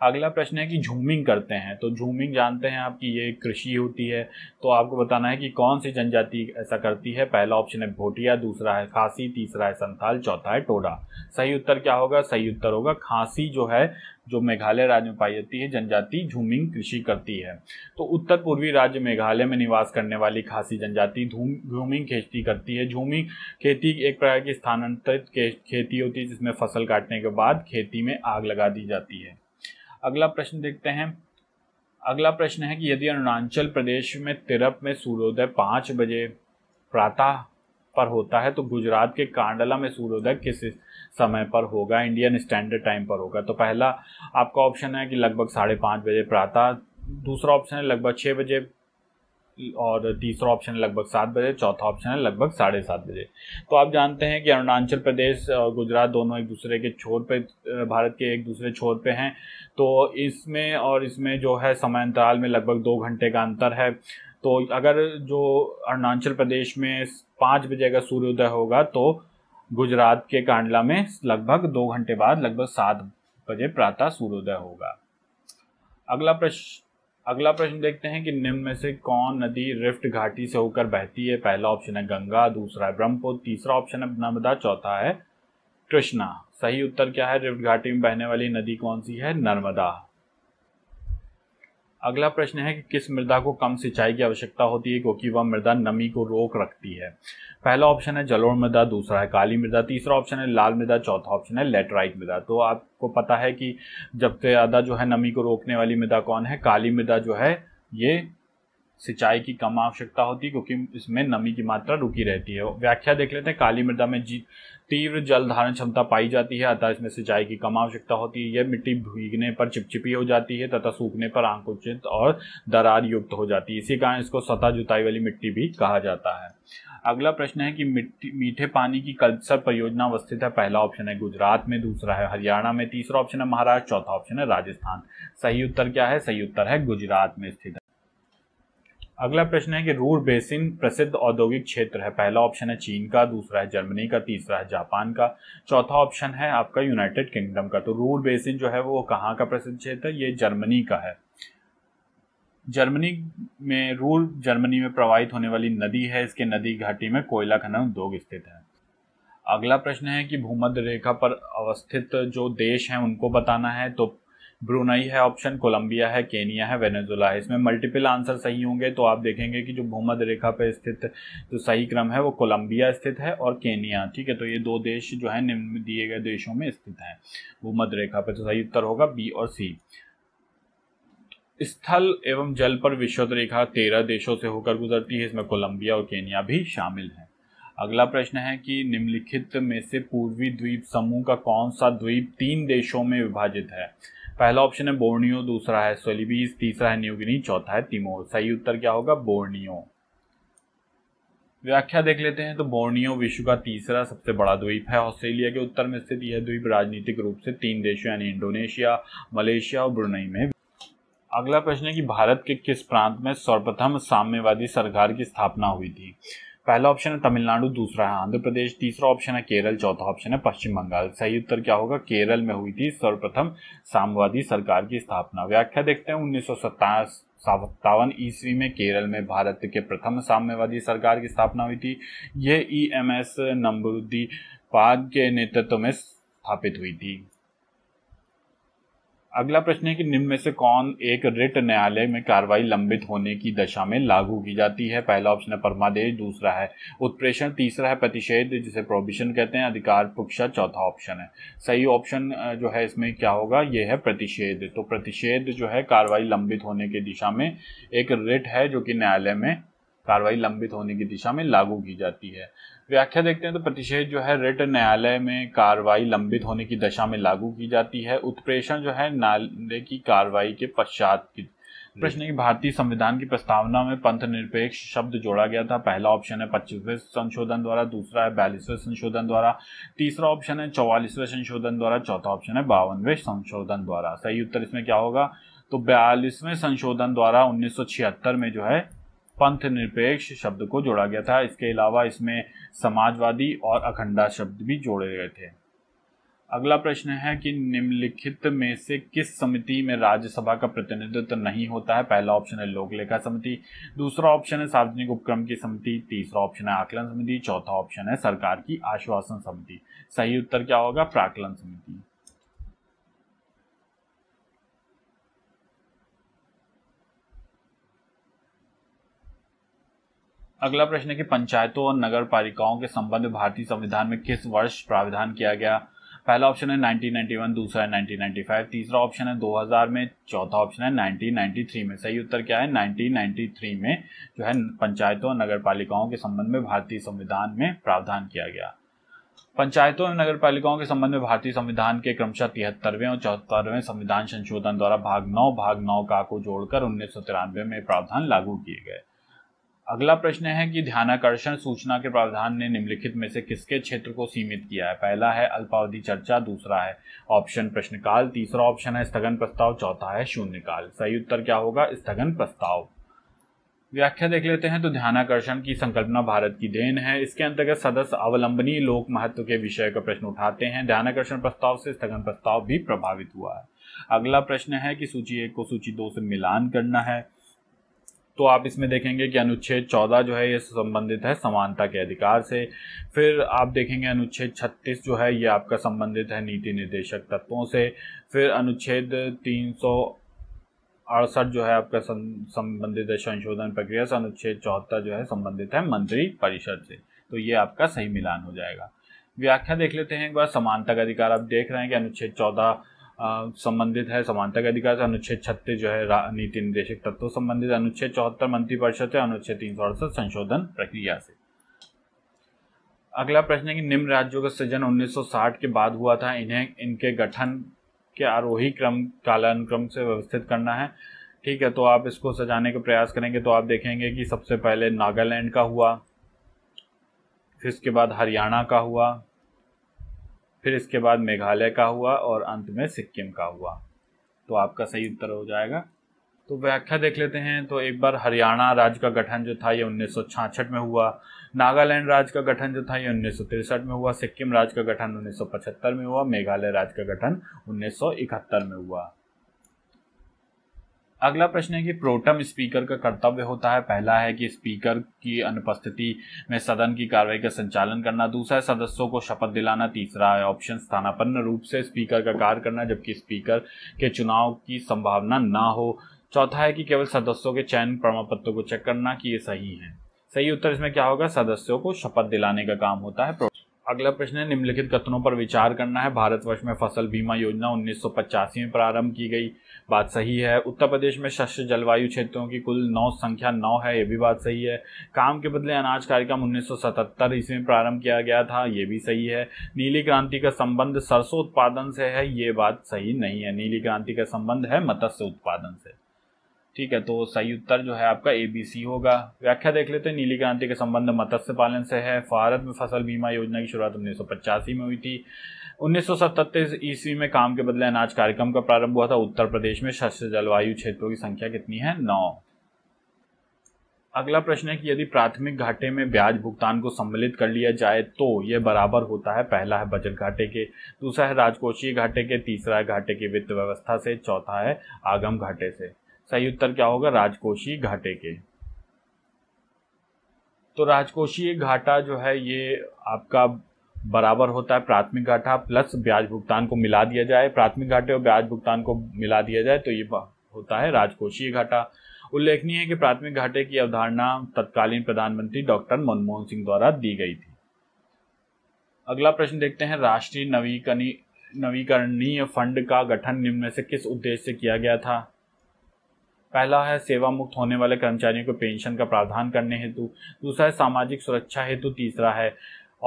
अगला प्रश्न है कि झूमिंग करते हैं तो झूमिंग जानते हैं आपकी ये कृषि होती है तो आपको बताना है कि कौन सी जनजाति ऐसा करती है पहला ऑप्शन है भोटिया दूसरा है खांसी तीसरा है संथाल चौथा है टोडा सही उत्तर क्या होगा सही उत्तर होगा खांसी जो है जो मेघालय राज्य में पाई जाती है जनजाति झूमिंग कृषि करती है तो उत्तर पूर्वी राज्य मेघालय में निवास करने वाली खासी जनजाति झूमिंग खेती करती है झूमिंग खेती एक प्रकार की स्थानांतरित खेती होती है जिसमें फसल काटने के बाद खेती में आग लगा दी जाती है अगला प्रश्न देखते हैं अगला प्रश्न है कि यदि अरुणाचल प्रदेश में तिरप में सूर्योदय पांच बजे प्रातः पर होता है तो गुजरात के कांडला में सूर्योदय किस समय पर होगा इंडियन स्टैंडर्ड टाइम पर होगा तो पहला आपका ऑप्शन है कि लगभग साढ़े पांच बजे प्रातः दूसरा ऑप्शन है लगभग छह बजे और तीसरा ऑप्शन है लगभग सात बजे चौथा ऑप्शन है लगभग साढ़े सात बजे तो आप जानते हैं कि अरुणाचल प्रदेश और गुजरात दोनों एक दूसरे के छोर पे भारत के एक दूसरे छोर पे हैं तो इसमें और इसमें जो है समय अंतराल में लगभग दो घंटे का अंतर है तो अगर जो अरुणाचल प्रदेश में पाँच बजे का सूर्योदय होगा तो गुजरात के कांडला में लगभग दो घंटे बाद लगभग सात बजे प्रातः सूर्योदय होगा अगला प्रश्न अगला प्रश्न देखते हैं कि निम्न में से कौन नदी रिफ्ट घाटी से होकर बहती है पहला ऑप्शन है गंगा दूसरा है ब्रह्मपुत्र तीसरा ऑप्शन है नर्मदा चौथा है कृष्णा सही उत्तर क्या है रिफ्ट घाटी में बहने वाली नदी कौन सी है नर्मदा अगला प्रश्न है कि किस मृदा को कम सिंचाई की आवश्यकता होती है क्योंकि वह मृदा नमी को रोक रखती है पहला ऑप्शन है जलोड़ मृदा दूसरा है काली मृदा तीसरा ऑप्शन है लाल मृदा चौथा ऑप्शन है लेटराइट मृदा तो आपको पता है कि जब से ज़्यादा जो है नमी को रोकने वाली मृदा कौन है काली मृदा जो है ये सिंचाई की कम आवश्यकता होती है क्योंकि इसमें नमी की मात्रा रुकी रहती है व्याख्या देख लेते हैं काली मृदा में जी तीव्र जल धारण क्षमता पाई जाती है अतः इसमें सिंचाई की कम आवश्यकता होती है यह मिट्टी भीगने पर चिपचिपी हो जाती है तथा सूखने पर आंकुचित और दरार युक्त हो जाती है इसी कारण इसको सतह जुताई वाली मिट्टी भी कहा जाता है अगला प्रश्न है कि मीठे पानी की कल्पसर परियोजना अवस्थित है पहला ऑप्शन है गुजरात में दूसरा है हरियाणा में तीसरा ऑप्शन है महाराष्ट्र चौथा ऑप्शन है राजस्थान सही उत्तर क्या है सही उत्तर है गुजरात में स्थित अगला प्रश्न है कि रूर बेसिन प्रसिद्ध औद्योगिक क्षेत्र है पहला ऑप्शन है चीन का दूसरा है जर्मनी का तीसरा है जापान का चौथा ऑप्शन है आपका यूनाइटेड किंगडम का तो रूर बेसिन जो है वो कहाँ का प्रसिद्ध क्षेत्र है ये जर्मनी का है जर्मनी में रूर जर्मनी में प्रवाहित होने वाली नदी है इसके नदी घाटी में कोयला खनन उद्योग स्थित है अगला प्रश्न है कि भूमध्य रेखा पर अवस्थित जो देश हैं उनको बताना है तो ब्रुनई है ऑप्शन कोलंबिया है केनिया है वेनेजुला है इसमें मल्टीपल आंसर सही होंगे तो आप देखेंगे कि जो भूमध्य रेखा पर स्थित जो सही क्रम है वो कोलंबिया स्थित है और केनिया ठीक है तो ये दो देश जो है निम्न दिए गए देशों में स्थित हैं भूमध्य रेखा पर तो सही उत्तर होगा बी और सी स्थल एवं जल पर विश्व रेखा तेरह देशों से होकर गुजरती है इसमें कोलंबिया और केनिया भी शामिल हैं अगला प्रश्न है कि निम्नलिखित में से पूर्वी द्वीप समूह का कौन सा द्वीप तीन देशों में विभाजित है पहला ऑप्शन है बोर्नियो दूसरा है सोलिबीज तीसरा है न्यूगिनी चौथा है तिमोर सही उत्तर क्या होगा बोर्नियो व्याख्या देख लेते हैं तो बोर्नियो विश्व का तीसरा सबसे बड़ा द्वीप है ऑस्ट्रेलिया के उत्तर में स्थित यह द्वीप राजनीतिक रूप से तीन देशों यानी इंडोनेशिया मलेशिया और ब्रुनई में अगला प्रश्न है कि भारत के किस प्रांत में सर्वप्रथम साम्यवादी सरकार की स्थापना हुई थी पहला ऑप्शन है तमिलनाडु दूसरा है आंध्र प्रदेश तीसरा ऑप्शन है केरल चौथा ऑप्शन है पश्चिम बंगाल सही उत्तर क्या होगा केरल में हुई थी सर्वप्रथम साम्यवादी सरकार की स्थापना व्याख्या देखते हैं उन्नीस सत्तावन ईस्वी में केरल में भारत के प्रथम साम्यवादी सरकार की स्थापना हुई थी यह E e M S Namboodiripad के नेतृत्व में स्थापित हुई थी अगला प्रश्न है कि निम्न में से कौन एक रिट न्यायालय में कार्रवाई लंबित होने की दशा में लागू की जाती है पहला ऑप्शन है परमादेश दूसरा है उत्प्रेषण तीसरा है प्रतिषेध जिसे प्रोबिशन कहते हैं अधिकार पुक्षा चौथा ऑप्शन है सही ऑप्शन जो है इसमें क्या होगा ये है प्रतिषेध तो प्रतिषेध जो है कार्रवाई लंबित होने की दिशा में एक रिट है जो कि न्यायालय में कार्रवाई लंबित होने की दिशा में लागू की जाती है व्याख्या देखते हैं तो प्रतिषेध जो है रिट न्यायालय में कार्रवाई लंबित होने की दशा में लागू की जाती है उत्प्रेषण जो है न्यायालय की कार्रवाई के पश्चात की प्रश्न की भारतीय संविधान की प्रस्तावना में पंथ निरपेक्ष शब्द जोड़ा गया था पहला ऑप्शन है पच्चीसवें संशोधन द्वारा दूसरा है बयालीसवें संशोधन द्वारा तीसरा ऑप्शन है चौवालीसवें संशोधन द्वारा चौथा ऑप्शन है बावनवे संशोधन द्वारा सही उत्तर इसमें क्या होगा तो बयालीसवें संशोधन द्वारा उन्नीस में जो है पंथ निरपेक्ष शब्द को जोड़ा गया था इसके अलावा इसमें समाजवादी और अखंडा शब्द भी जोड़े गए थे अगला प्रश्न है कि निम्नलिखित में से किस समिति में राज्यसभा का प्रतिनिधित्व नहीं होता है पहला ऑप्शन है लोक लेखा समिति दूसरा ऑप्शन है सार्वजनिक उपक्रम की समिति तीसरा ऑप्शन है आकलन समिति चौथा ऑप्शन है सरकार की आश्वासन समिति सही उत्तर क्या होगा प्राकलन समिति अगला प्रश्न है कि पंचायतों और नगर पालिकाओं के संबंध में भारतीय संविधान में किस वर्ष प्रावधान किया गया पहला ऑप्शन है 1991 दूसरा है 1995 तीसरा ऑप्शन है 2000 में चौथा ऑप्शन है 1993 में सही उत्तर क्या है 1993 में जो है पंचायतों और नगर पालिकाओं के संबंध में भारतीय संविधान में प्रावधान किया गया पंचायतों और नगर पालिकाओं के संबंध में भारतीय संविधान के क्रमशः तिहत्तरवें और चौहत्तरवें संविधान संशोधन द्वारा भाग नौ भाग नौ का को जोड़कर उन्नीस में प्रावधान लागू किए गए अगला प्रश्न है कि ध्यानाकर्षण सूचना के प्रावधान ने निम्नलिखित में से किसके क्षेत्र को सीमित किया है पहला है अल्पावधि चर्चा दूसरा है ऑप्शन प्रश्नकाल तीसरा ऑप्शन है स्थगन प्रस्ताव चौथा है शून्यकाल सही उत्तर क्या होगा स्थगन प्रस्ताव व्याख्या देख लेते हैं तो ध्यानाकर्षण की संकल्पना भारत की देन है इसके अंतर्गत सदस्य अवलंबनीय लोक महत्व के विषय का प्रश्न उठाते हैं ध्यानाकर्षण प्रस्ताव से स्थगन प्रस्ताव भी प्रभावित हुआ है अगला प्रश्न है कि सूची एक को सूची दो से मिलान करना है तो आप इसमें देखेंगे कि अनुच्छेद चौदह जो है ये संबंधित है समानता के अधिकार से फिर आप देखेंगे अनुच्छेद छत्तीस जो है ये आपका संबंधित है नीति निर्देशक तत्वों से फिर अनुच्छेद तीन अड़सठ जो है आपका संबंधित है संशोधन प्रक्रिया से अनुच्छेद चौहत्तर जो है संबंधित है मंत्री परिषद से तो ये आपका सही मिलान हो जाएगा व्याख्या देख लेते हैं एक बार समानता का अधिकार आप देख रहे हैं कि अनुच्छेद चौदह संबंधित है समानता के अधिकार से अनुच्छेद छत्तीस जो है नीति निदेशक तत्व संबंधित अनुच्छेद चौहत्तर मंत्रिपरिषद से अनुच्छेद तीन सौ अड़सठ संशोधन प्रक्रिया से अगला प्रश्न है कि निम्न राज्यों का सृजन 1960 के बाद हुआ था इन्हें इनके गठन के आरोही क्रम कालानुक्रम से व्यवस्थित करना है ठीक है तो आप इसको सजाने का प्रयास करेंगे तो आप देखेंगे कि सबसे पहले नागालैंड का हुआ फिर इसके बाद हरियाणा का हुआ फिर इसके बाद मेघालय का हुआ और अंत में सिक्किम का हुआ तो आपका सही उत्तर हो जाएगा तो व्याख्या देख लेते हैं तो एक बार हरियाणा राज्य का गठन जो था ये उन्नीस में हुआ नागालैंड राज्य का गठन जो था ये उन्नीस में हुआ सिक्किम राज्य का गठन 1975 में हुआ मेघालय राज्य का गठन 1971 में हुआ अगला प्रश्न है कि प्रोटम स्पीकर का कर्तव्य होता है पहला है कि स्पीकर की अनुपस्थिति में सदन की कार्रवाई का संचालन करना दूसरा है सदस्यों को शपथ दिलाना तीसरा है ऑप्शन स्थानापन्न रूप से स्पीकर का कार्य करना जबकि स्पीकर के चुनाव की संभावना ना हो चौथा है कि केवल सदस्यों के चयन प्रमाण पत्र को चेक करना कि ये सही है सही उत्तर इसमें क्या होगा सदस्यों को शपथ दिलाने का काम होता है अगला प्रश्न है निम्नलिखित कथनों पर विचार करना है भारतवर्ष में फसल बीमा योजना उन्नीस में प्रारंभ की गई बात सही है उत्तर प्रदेश में शस्य जलवायु क्षेत्रों की कुल नौ संख्या नौ है ये भी बात सही है काम के बदले अनाज कार्यक्रम उन्नीस सौ ईस्वी में प्रारंभ किया गया था ये भी सही है नीली क्रांति का संबंध सरसों उत्पादन से है ये बात सही नहीं है नीली क्रांति का संबंध है मत्स्य उत्पादन से ठीक है तो सही उत्तर जो है आपका ए बी सी होगा व्याख्या देख लेते हैं नीली क्रांति के संबंध मत्स्य पालन से है भारत में फसल बीमा योजना की शुरुआत उन्नीस में हुई थी उन्नीस ईस्वी में काम के बदले अनाज कार्यक्रम का प्रारंभ हुआ था उत्तर प्रदेश में शस्य जलवायु क्षेत्रों की संख्या कितनी है नौ अगला प्रश्न है कि यदि प्राथमिक घाटे में ब्याज भुगतान को सम्मिलित कर लिया जाए तो यह बराबर होता है पहला है बजट घाटे के दूसरा है राजकोषीय घाटे के तीसरा है घाटे की वित्त व्यवस्था से चौथा है आगम घाटे से सही उत्तर क्या होगा राजकोषीय घाटे के तो राजकोषीय घाटा जो है ये आपका बराबर होता है प्राथमिक घाटा प्लस ब्याज भुगतान को मिला दिया जाए प्राथमिक घाटे और ब्याज भुगतान को मिला दिया जाए तो ये होता है राजकोषीय घाटा उल्लेखनीय है कि प्राथमिक घाटे की अवधारणा तत्कालीन प्रधानमंत्री डॉक्टर मनमोहन सिंह द्वारा दी गई थी अगला प्रश्न देखते हैं राष्ट्रीय नवीकरणीय फंड का गठन निम्न में से किस उद्देश्य से किया गया था पहला है सेवा मुक्त होने वाले कर्मचारियों को पेंशन का प्रावधान करने हेतु दूसरा है सामाजिक सुरक्षा हेतु तीसरा है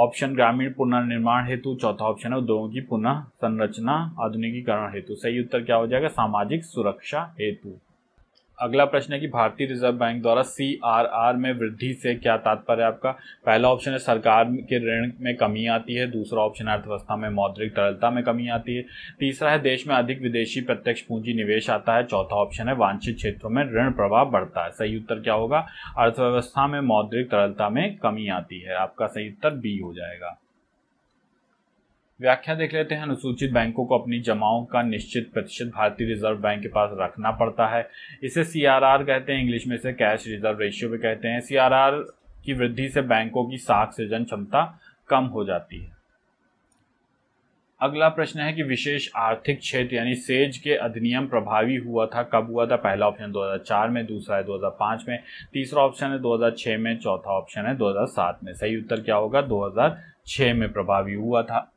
ऑप्शन ग्रामीण पुनर्निर्माण हेतु चौथा ऑप्शन है उद्योगों की पुनः संरचना आधुनिकीकरण हेतु सही उत्तर क्या हो जाएगा सामाजिक सुरक्षा हेतु अगला प्रश्न है कि भारतीय रिजर्व बैंक द्वारा सी आर आर में वृद्धि से क्या तात्पर्य है आपका पहला ऑप्शन है सरकार के ऋण में कमी आती है दूसरा ऑप्शन है अर्थव्यवस्था में मौद्रिक तरलता में कमी आती है तीसरा है देश में अधिक विदेशी प्रत्यक्ष पूंजी निवेश आता है चौथा ऑप्शन है वांछित क्षेत्रों में ऋण प्रभाव बढ़ता है सही उत्तर क्या होगा अर्थव्यवस्था में मौद्रिक तरलता में कमी आती है आपका सही उत्तर बी हो जाएगा व्याख्या देख लेते हैं अनुसूचित बैंकों को अपनी जमाओं का निश्चित प्रतिशत भारतीय रिजर्व बैंक के पास रखना पड़ता है इसे सीआरआर कहते हैं इंग्लिश में से कैश रिजर्व रेशियो भी कहते हैं सीआरआर की वृद्धि से बैंकों की साख सृजन क्षमता कम हो जाती है अगला प्रश्न है कि विशेष आर्थिक क्षेत्र यानी सेज के अधिनियम प्रभावी हुआ था कब हुआ था पहला ऑप्शन 2004 में दूसरा है 2005 में तीसरा ऑप्शन है 2006 में चौथा ऑप्शन है 2007 में सही उत्तर क्या होगा 2006 में प्रभावी हुआ था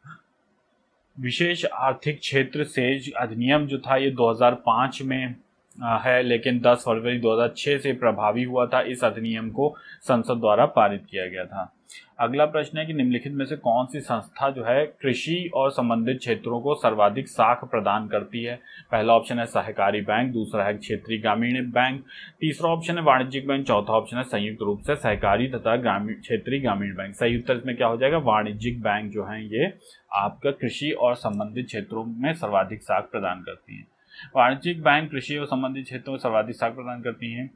विशेष आर्थिक क्षेत्र सेज अधिनियम जो था ये 2005 में है लेकिन 10 फरवरी 2006 से प्रभावी हुआ था इस अधिनियम को संसद द्वारा पारित किया गया था अगला प्रश्न है कि निम्नलिखित में से कौन सी संस्था जो है कृषि और संबंधित क्षेत्रों को सर्वाधिक साख प्रदान करती है पहला ऑप्शन है सहकारी बैंक दूसरा है क्षेत्रीय ग्रामीण बैंक तीसरा ऑप्शन है वाणिज्यिक बैंक चौथा ऑप्शन है संयुक्त रूप से सहकारी तथा ग्रामीण क्षेत्रीय ग्रामीण बैंक सही उत्तर इसमें क्या हो जाएगा वाणिज्यिक बैंक जो है ये आपका कृषि और संबंधित क्षेत्रों में सर्वाधिक साख प्रदान करती है वाणिज्यिक बैंक कृषि और संबंधित क्षेत्रों में सर्वाधिक साख प्रदान करती हैं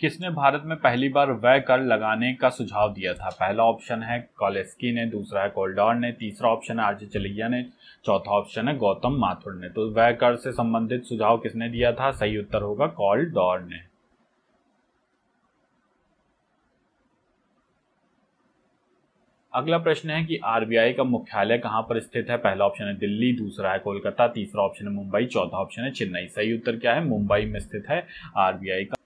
किसने भारत में पहली बार व्यय कर लगाने का सुझाव दिया था पहला ऑप्शन है कॉलेस्की ने दूसरा है कोल्डोर ने तीसरा ऑप्शन है आरजे चलैया ने चौथा ऑप्शन है गौतम माथुर ने तो व्यय कर से संबंधित सुझाव किसने दिया था सही उत्तर होगा कॉल्डोर ने अगला प्रश्न है कि आरबीआई का मुख्यालय कहाँ पर स्थित है पहला ऑप्शन है दिल्ली दूसरा है कोलकाता तीसरा ऑप्शन है मुंबई चौथा ऑप्शन है चेन्नई सही उत्तर क्या है मुंबई में स्थित है आरबीआई का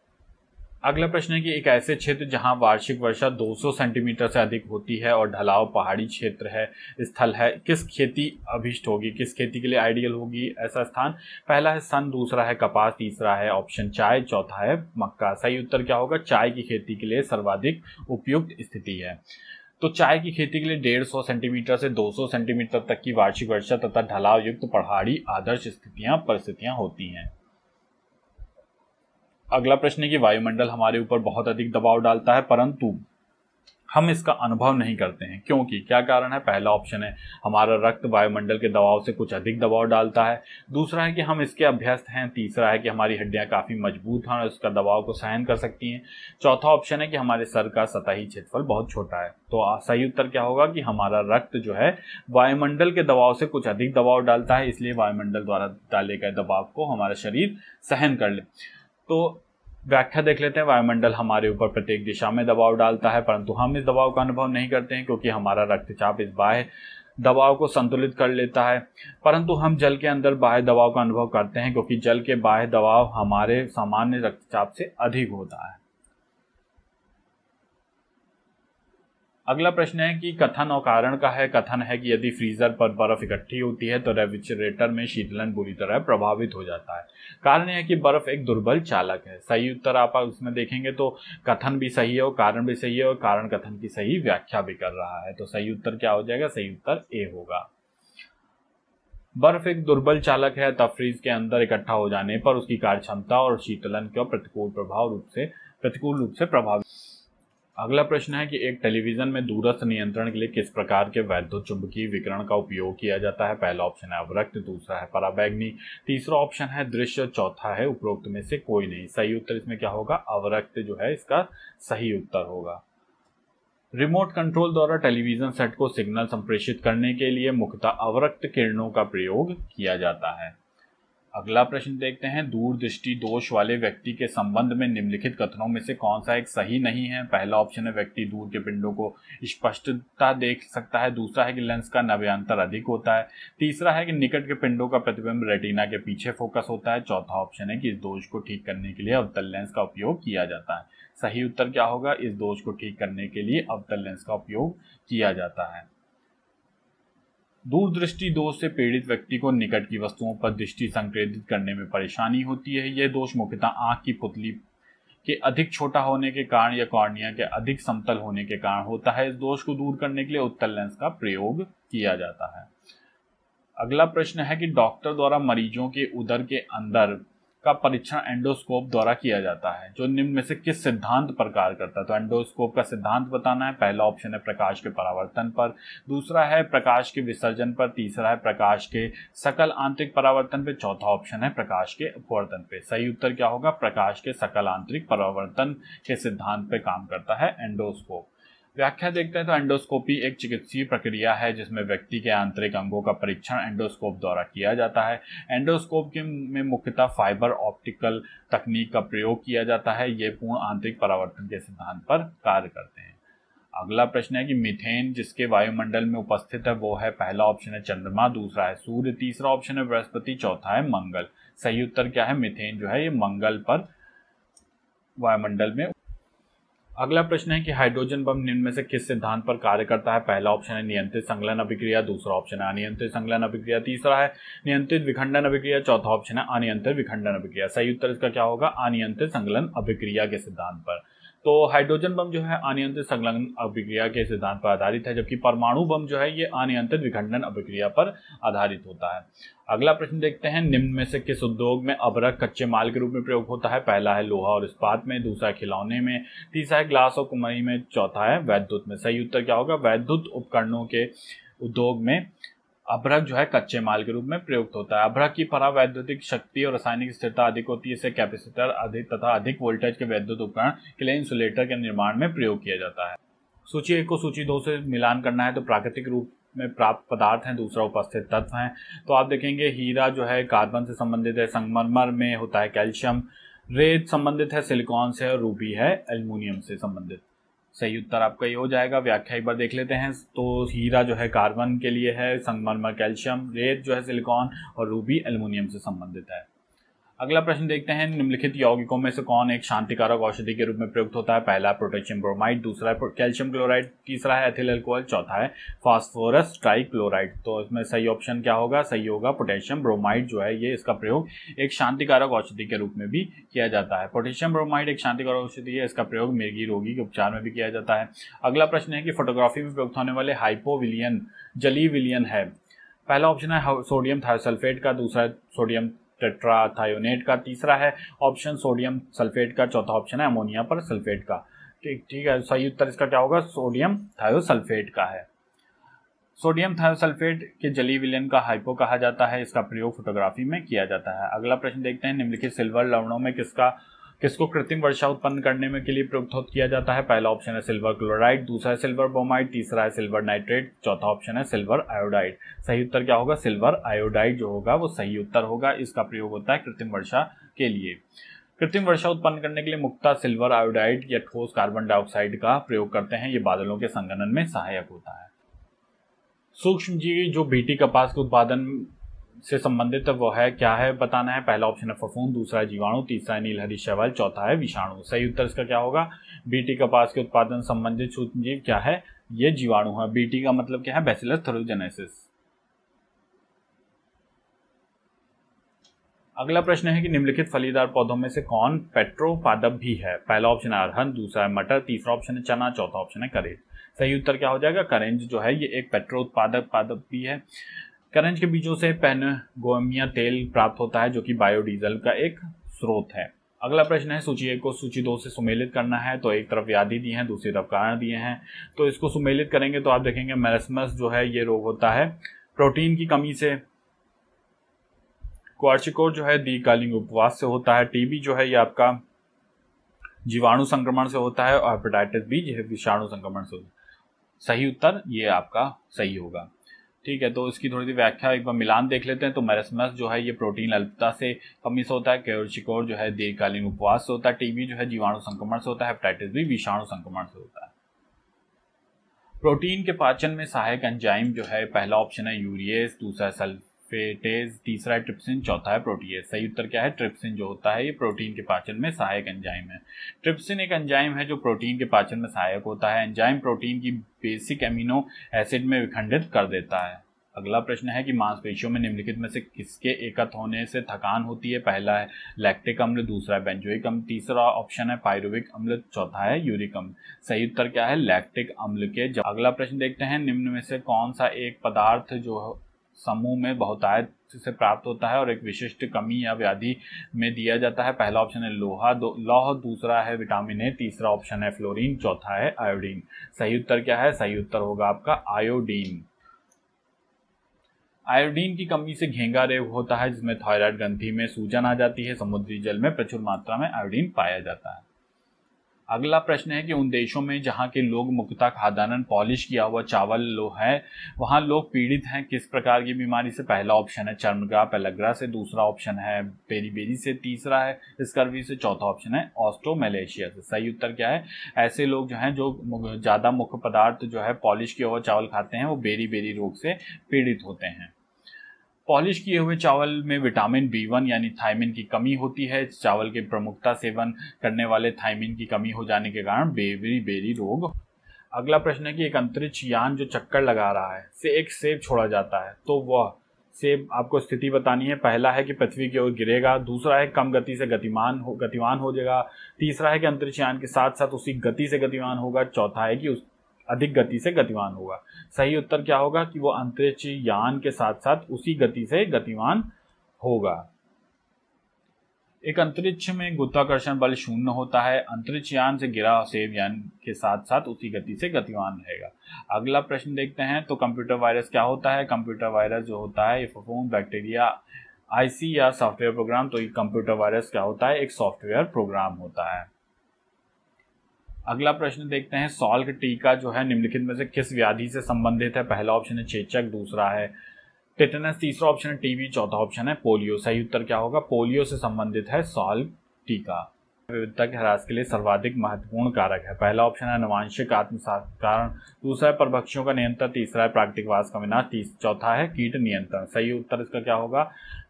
अगला प्रश्न है कि एक ऐसे क्षेत्र जहां वार्षिक वर्षा 200 सेंटीमीटर से अधिक होती है और ढलाव पहाड़ी क्षेत्र है स्थल है किस खेती अभिष्ट होगी किस खेती के लिए आइडियल होगी ऐसा स्थान पहला है सन दूसरा है कपास तीसरा है ऑप्शन चाय चौथा है मक्का सही उत्तर क्या होगा चाय की खेती के लिए सर्वाधिक उपयुक्त स्थिति है तो चाय की खेती के लिए डेढ़ सौ सेंटीमीटर से 200 सेंटीमीटर तक की वार्षिक वर्षा तथा ढलाव युक्त पहाड़ी आदर्श स्थितियां परिस्थितियां होती हैं अगला प्रश्न है कि वायुमंडल हमारे ऊपर बहुत अधिक दबाव डालता है परंतु हम इसका अनुभव नहीं करते हैं क्योंकि क्या कारण है पहला ऑप्शन है हमारा रक्त वायुमंडल के दबाव से कुछ अधिक दबाव डालता है दूसरा है कि हम इसके अभ्यस्त हैं तीसरा है कि हमारी हड्डियाँ काफ़ी मजबूत हैं और इसका दबाव को सहन कर सकती हैं चौथा ऑप्शन है कि हमारे सर का सतही क्षेत्रफल बहुत छोटा है तो सही उत्तर क्या होगा कि हमारा रक्त जो है वायुमंडल के दबाव से कुछ अधिक दबाव डालता है इसलिए वायुमंडल द्वारा डाले गए दबाव को हमारा शरीर सहन कर ले तो व्याख्या देख लेते हैं वायुमंडल हमारे ऊपर प्रत्येक दिशा में दबाव डालता है परंतु हम इस दबाव का अनुभव नहीं करते हैं क्योंकि हमारा रक्तचाप इस बाह्य दबाव को संतुलित कर लेता है परंतु हम जल के अंदर बाह्य दबाव का अनुभव करते हैं क्योंकि जल के बाह्य दबाव हमारे सामान्य रक्तचाप से अधिक होता है अगला प्रश्न है कि कथन और कारण का है कथन है कि यदि फ्रीजर पर बर्फ इकट्ठी होती है तो रेफ्रिजरेटर में शीतलन बुरी तरह प्रभावित हो जाता है कारण यह है कि बर्फ एक दुर्बल चालक है सही उत्तर आप उसमें देखेंगे तो कथन भी सही है और कारण भी सही है और कारण कथन की सही व्याख्या भी कर रहा है तो सही उत्तर क्या हो जाएगा सही उत्तर ए होगा बर्फ एक दुर्बल चालक है तब फ्रीज के अंदर इकट्ठा हो जाने पर उसकी कार्य क्षमता और शीतलन का प्रतिकूल प्रभाव रूप से प्रतिकूल रूप से प्रभावित अगला प्रश्न है कि एक टेलीविजन में दूरस्थ नियंत्रण के लिए किस प्रकार के वैद्युत चुंबकीय विकरण का उपयोग किया जाता है पहला ऑप्शन है अवरक्त दूसरा है पराबैग्नि तीसरा ऑप्शन है दृश्य चौथा है उपरोक्त में से कोई नहीं सही उत्तर इसमें क्या होगा अवरक्त जो है इसका सही उत्तर होगा रिमोट कंट्रोल द्वारा टेलीविजन सेट को सिग्नल संप्रेषित करने के लिए मुख्यतः अवरक्त किरणों का प्रयोग किया जाता है अगला प्रश्न देखते हैं दूरदृष्टि दोष वाले व्यक्ति के संबंध में निम्नलिखित कथनों में से कौन सा एक सही नहीं है पहला ऑप्शन है व्यक्ति दूर के पिंडों को स्पष्टता देख सकता है दूसरा है कि लेंस का नव्यांतर अधिक होता है तीसरा है कि निकट के पिंडों का प्रतिबिंब रेटिना के पीछे फोकस होता है चौथा ऑप्शन है कि इस दोष को ठीक करने के लिए अवतल लेंस का उपयोग किया जाता है सही उत्तर क्या होगा इस दोष को ठीक करने के लिए अवतल लेंस का उपयोग किया जाता है दूरदृष्टि दोष से पीड़ित व्यक्ति को निकट की वस्तुओं पर दृष्टि संकेतित करने में परेशानी होती है यह दोष मुख्यतः आंख की पुतली के अधिक छोटा होने के कारण या कॉर्निया के अधिक समतल होने के कारण होता है इस दोष को दूर करने के लिए उत्तल लेंस का प्रयोग किया जाता है अगला प्रश्न है कि डॉक्टर द्वारा मरीजों के उदर के अंदर का परीक्षण एंडोस्कोप द्वारा किया जाता है जो निम्न में से किस सिद्धांत पर कार्य करता है तो एंडोस्कोप का सिद्धांत बताना है पहला ऑप्शन है प्रकाश के परावर्तन पर दूसरा है प्रकाश के विसर्जन पर तीसरा है प्रकाश के सकल आंतरिक परावर्तन पर चौथा ऑप्शन है प्रकाश के अपवर्तन पे सही उत्तर क्या होगा प्रकाश के सकल आंतरिक परावर्तन के सिद्धांत पर काम करता है एंडोस्कोप व्याख्या देखते हैं तो एंडोस्कोपी एक चिकित्सीय प्रक्रिया है जिसमें व्यक्ति के आंतरिक अंगों का परीक्षण एंडोस्कोप द्वारा किया जाता है एंडोस्कोप के में मुख्यतः फाइबर ऑप्टिकल तकनीक का प्रयोग किया जाता है ये पूर्ण आंतरिक परावर्तन के सिद्धांत पर कार्य करते हैं अगला प्रश्न है कि मिथेन जिसके वायुमंडल में उपस्थित है वो है पहला ऑप्शन है चंद्रमा दूसरा है सूर्य तीसरा ऑप्शन है बृहस्पति चौथा है मंगल सही उत्तर क्या है मिथेन जो है ये मंगल पर वायुमंडल में अगला प्रश्न है कि हाइड्रोजन बम निम्न में से किस सिद्धांत पर कार्य करता है पहला ऑप्शन है नियंत्रित संगलन अभिक्रिया दूसरा ऑप्शन है अनियंत्रित संगलन अभिक्रिया तीसरा है नियंत्रित विखंडन अभिक्रिया चौथा ऑप्शन है अनियंत्रित विखंडन अभिक्रिया सही उत्तर इसका क्या होगा अनियंत्रित संगलन अभिक्रिया के सिद्धांत पर तो हाइड्रोजन बम जो है अनियंत्रित संलग्न अभिक्रिया के सिद्धांत पर आधारित है जबकि परमाणु बम जो है ये अनियंत्रित विखंडन अभिक्रिया पर आधारित होता है अगला प्रश्न देखते हैं निम्न में से किस उद्योग में अबरक कच्चे माल के रूप में प्रयोग होता है पहला है लोहा और इस्पात में दूसरा खिलौने में तीसरा है ग्लास और कुमरी में चौथा है वैद्युत में सही उत्तर क्या होगा वैद्युत उपकरणों के उद्योग में अभ्रक जो है कच्चे माल के रूप में प्रयुक्त होता है अभ्रक की परावैद्युतिक शक्ति और रासायनिक स्थिरता अधिक होती है इसे कैपेसिटर अधिक तथा अधिक वोल्टेज के वैद्युत उपकरण के लिए इंसुलेटर के निर्माण में प्रयोग किया जाता है सूची एक को सूची दो से मिलान करना है तो प्राकृतिक रूप में प्राप्त पदार्थ हैं दूसरा उपस्थित तत्व हैं तो आप देखेंगे हीरा जो है कार्बन से संबंधित है संगमरमर में होता है कैल्शियम रेत संबंधित है सिलिकॉन से और रूबी है एल्यूमिनियम से संबंधित सही उत्तर आपका ये हो जाएगा व्याख्या एक बार देख लेते हैं तो हीरा जो है कार्बन के लिए है संगमरमर कैल्शियम रेत जो है सिलिकॉन और रूबी एल्युमिनियम से संबंधित है अगला प्रश्न देखते हैं निम्नलिखित यौगिकों में से कौन एक शांतिकारक औषधि के रूप में प्रयुक्त होता है पहला पोटेशियम ब्रोमाइड दूसरा कैल्शियम क्लोराइड तीसरा है एथिल एल्कोहल चौथा है फास्फोरस ट्राइक्लोराइड तो इसमें सही ऑप्शन क्या होगा सही होगा पोटेशियम ब्रोमाइड जो है ये इसका प्रयोग एक शांतिकारक औषधि के रूप में भी किया जाता है पोटेशियम ब्रोमाइड एक शांतिकारक औषधि है इसका प्रयोग मिर्गी रोगी के उपचार में भी किया जाता है अगला प्रश्न है कि फोटोग्राफी में प्रयुक्त होने वाले हाइपोविलियन जलीविलियन है पहला ऑप्शन है सोडियम थायोसल्फेट का दूसरा सोडियम टेट्राथायोनेट का तीसरा है ऑप्शन सोडियम सल्फेट का चौथा ऑप्शन है अमोनिया पर सल्फेट का ठीक ठीक है सही उत्तर इसका क्या होगा सोडियम थायोसल्फेट का है सोडियम थायोसल्फेट के जली विलयन का हाइपो कहा जाता है इसका प्रयोग फोटोग्राफी में किया जाता है अगला प्रश्न देखते हैं निम्नलिखित सिल्वर लवणों में किसका किसको कृत्रिम वर्षा उत्पन्न करने में के लिए प्रयुक्त किया जाता है पहला ऑप्शन है सिल्वर क्लोराइड दूसरा है सिल्वर बोमाइड तीसरा है सिल्वर नाइट्रेट चौथा ऑप्शन है सिल्वर आयोडाइड सही उत्तर क्या होगा सिल्वर आयोडाइड जो होगा वो सही उत्तर होगा इसका प्रयोग होता है कृत्रिम वर्षा के लिए कृत्रिम वर्षा उत्पन्न करने के लिए मुक्ता सिल्वर आयोडाइड या ठोस कार्बन डाइऑक्साइड का प्रयोग करते हैं ये बादलों के संगठन में सहायक होता है सूक्ष्म जीवी जो बीटी कपास के उत्पादन से संबंधित वो है क्या है बताना है पहला ऑप्शन है फफून दूसरा है जीवाणु तीसरा है नीलहरी शैवाल चौथा है विषाणु सही उत्तर इसका क्या होगा बीटी कपास के उत्पादन संबंधित सूक्ष्मजीव क्या है ये जीवाणु है बीटी का मतलब क्या है बेसिलस थरोजेनेसिस अगला प्रश्न है कि निम्नलिखित फलीदार पौधों में से कौन पेट्रोपादप भी है पहला ऑप्शन है अरहन दूसरा है मटर तीसरा ऑप्शन है चना चौथा ऑप्शन है करेज सही उत्तर क्या हो जाएगा करेंज जो है ये एक पेट्रो उत्पादक पादप भी है करंज के बीजों से पेनगोमिया तेल प्राप्त होता है जो कि बायोडीजल का एक स्रोत है अगला प्रश्न है सूची एक को सूची दो से सुमेलित करना है तो एक तरफ व्याधि दी है दूसरी तरफ कारण दिए हैं तो इसको सुमेलित करेंगे तो आप देखेंगे मेरसमस जो है ये रोग होता है प्रोटीन की कमी से क्वार्चिकोर जो है दीर्घकालीन उपवास से होता है टीबी जो है ये आपका जीवाणु संक्रमण से होता है और हेपेटाइटिस बी जो है विषाणु संक्रमण से होता है सही उत्तर ये आपका सही होगा ठीक है तो इसकी थोड़ी सी व्याख्या एक बार मिलान देख लेते हैं तो मैरसमस जो है ये प्रोटीन अल्पता से कमी से होता है केवर शिकोर जो है दीर्घकालीन उपवास से होता है टीबी जो है जीवाणु संक्रमण से होता है हेपेटाइटिस भी विषाणु संक्रमण से होता है प्रोटीन के पाचन में सहायक एंजाइम जो है पहला ऑप्शन है यूरियस दूसरा सल्फ फेटेज तीसरा है ट्रिप्सिन चौथा है प्रोटीएज सही उत्तर क्या है ट्रिप्सिन जो होता है ये प्रोटीन के पाचन में सहायक एंजाइम है ट्रिप्सिन एक एंजाइम है जो प्रोटीन के पाचन में सहायक होता है एंजाइम प्रोटीन की बेसिक एमिनो एसिड में विखंडित कर देता है अगला प्रश्न है कि मांसपेशियों में निम्नलिखित में से किसके एकत्र होने से थकान होती है पहला है लैक्टिक अम्ल दूसरा है बेंजोइक अम्ल तीसरा ऑप्शन है पायरुविक अम्ल चौथा है यूरिक अम्ल सही उत्तर क्या है लैक्टिक अम्ल के अगला प्रश्न देखते हैं निम्न में से कौन सा एक पदार्थ जो समूह में बहुतायत से प्राप्त होता है और एक विशिष्ट कमी या व्याधि में दिया जाता है पहला ऑप्शन है लोहा दो लौह दूसरा है विटामिन ए तीसरा ऑप्शन है फ्लोरीन चौथा है आयोडीन सही उत्तर क्या है सही उत्तर होगा आपका आयोडीन आयोडीन की कमी से घेंगा रेव होता है जिसमें थायराइड ग्रंथि में सूजन आ जाती है समुद्री जल में प्रचुर मात्रा में आयोडीन पाया जाता है अगला प्रश्न है कि उन देशों में जहाँ के लोग मुख्यतः खाद्यान्न पॉलिश किया हुआ चावल लो है वहाँ लोग पीड़ित हैं किस प्रकार की बीमारी से पहला ऑप्शन है चर्मग्रा पेलग्रा से दूसरा ऑप्शन है बेरी बेरी से तीसरा है स्कर्वी से चौथा ऑप्शन है ऑस्ट्रो मलेशिया से सही उत्तर क्या है ऐसे लोग जो हैं जो ज़्यादा मुख्य पदार्थ जो है पॉलिश किया हुआ चावल खाते हैं वो बेरी बेरी रोग से पीड़ित होते हैं पॉलिश किए हुए चावल में विटामिन बी वन यानी थायमिन की कमी होती है चावल के प्रमुखता सेवन करने वाले थायमिन की कमी हो जाने के कारण बेबरी बेरी रोग अगला प्रश्न है कि एक अंतरिक्ष यान जो चक्कर लगा रहा है से एक सेब छोड़ा जाता है तो वह सेब आपको स्थिति बतानी है पहला है कि पृथ्वी की ओर गिरेगा दूसरा है कम गति से गतिमान हो गतिमान हो जाएगा तीसरा है कि अंतरिक्ष यान के साथ साथ उसी गति से गतिमान होगा चौथा है कि उस अधिक गति से गतिवान होगा सही उत्तर क्या होगा कि वो अंतरिक्ष यान के साथ साथ उसी गति से गतिमान होगा एक अंतरिक्ष में गुरुत्वाकर्षण बल शून्य होता है अंतरिक्ष यान से गिरा सेव यान के साथ साथ उसी गति से गतिवान रहेगा अगला प्रश्न देखते हैं तो कंप्यूटर वायरस क्या होता है कंप्यूटर वायरस जो होता है इफोन बैक्टीरिया आईसी या सॉफ्टवेयर प्रोग्राम तो ये कंप्यूटर वायरस क्या होता है एक सॉफ्टवेयर प्रोग्राम होता है अगला प्रश्न देखते हैं सॉल्क टीका जो है निम्नलिखित में से किस व्याधि से संबंधित है पहला ऑप्शन है चेचक दूसरा है टिटनस तीसरा ऑप्शन है टीवी चौथा ऑप्शन है पोलियो सही उत्तर क्या होगा पोलियो से संबंधित है सॉल्व टीका विविधता के ह्रास के लिए सर्वाधिक महत्वपूर्ण कारक है पहला ऑप्शन है अनुवांशिक आत्मसात कारण दूसरा है परभक्षियों का नियंत्रण तीसरा है प्राकृतिकवास का विनाश चौथा है कीट नियंत्रण सही उत्तर इसका क्या होगा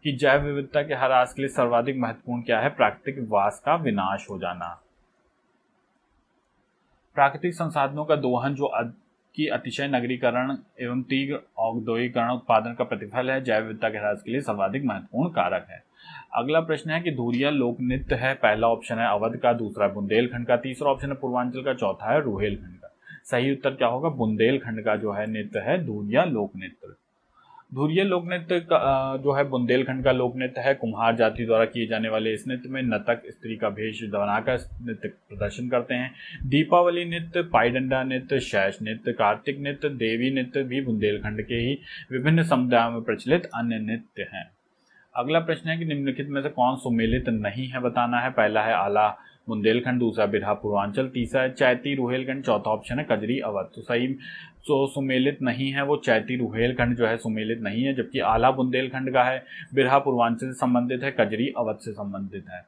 कि जैव विविधता के ह्रास के लिए सर्वाधिक महत्वपूर्ण क्या है प्राकृतिक वास का विनाश हो जाना प्राकृतिक संसाधनों का दोहन जो की अतिशय नगरीकरण एवं तीव्र औद्योगिकरण उत्पादन का प्रतिफल है जैव विविधता के ह्रास के लिए सर्वाधिक महत्वपूर्ण कारक है अगला प्रश्न है कि धूरिया लोक नृत्य है पहला ऑप्शन है अवध का दूसरा बुंदेलखंड का तीसरा ऑप्शन है पूर्वांचल का चौथा है रुहेलखंड का सही उत्तर क्या होगा बुंदेलखंड का जो है नृत्य है धूरिया लोक नृत्य धुरिया लोक नृत्य जो है बुंदेलखंड का लोक नृत्य है कुम्हार जाति द्वारा किए जाने वाले इस नृत्य में नतक स्त्री का भेष बनाकर नृत्य प्रदर्शन करते हैं दीपावली नृत्य पाईडंडा नृत्य शैश नृत्य कार्तिक नृत्य देवी नृत्य भी बुंदेलखंड के ही विभिन्न समुदायों में प्रचलित अन्य नृत्य हैं अगला प्रश्न है कि निम्नलिखित में से कौन सुमेलित नहीं है बताना है पहला है आला बुंदेलखंड दूसरा बिरहा पूर्वांचल तीसरा है चैती रोहेलखंड चौथा ऑप्शन है कजरी अवध तो सही सो सुमेलित नहीं है वो चैती रुहेलखंड जो है सुमेलित नहीं है जबकि आला बुंदेलखंड का है बिरहा पूर्वांचल से संबंधित है कजरी अवध से संबंधित है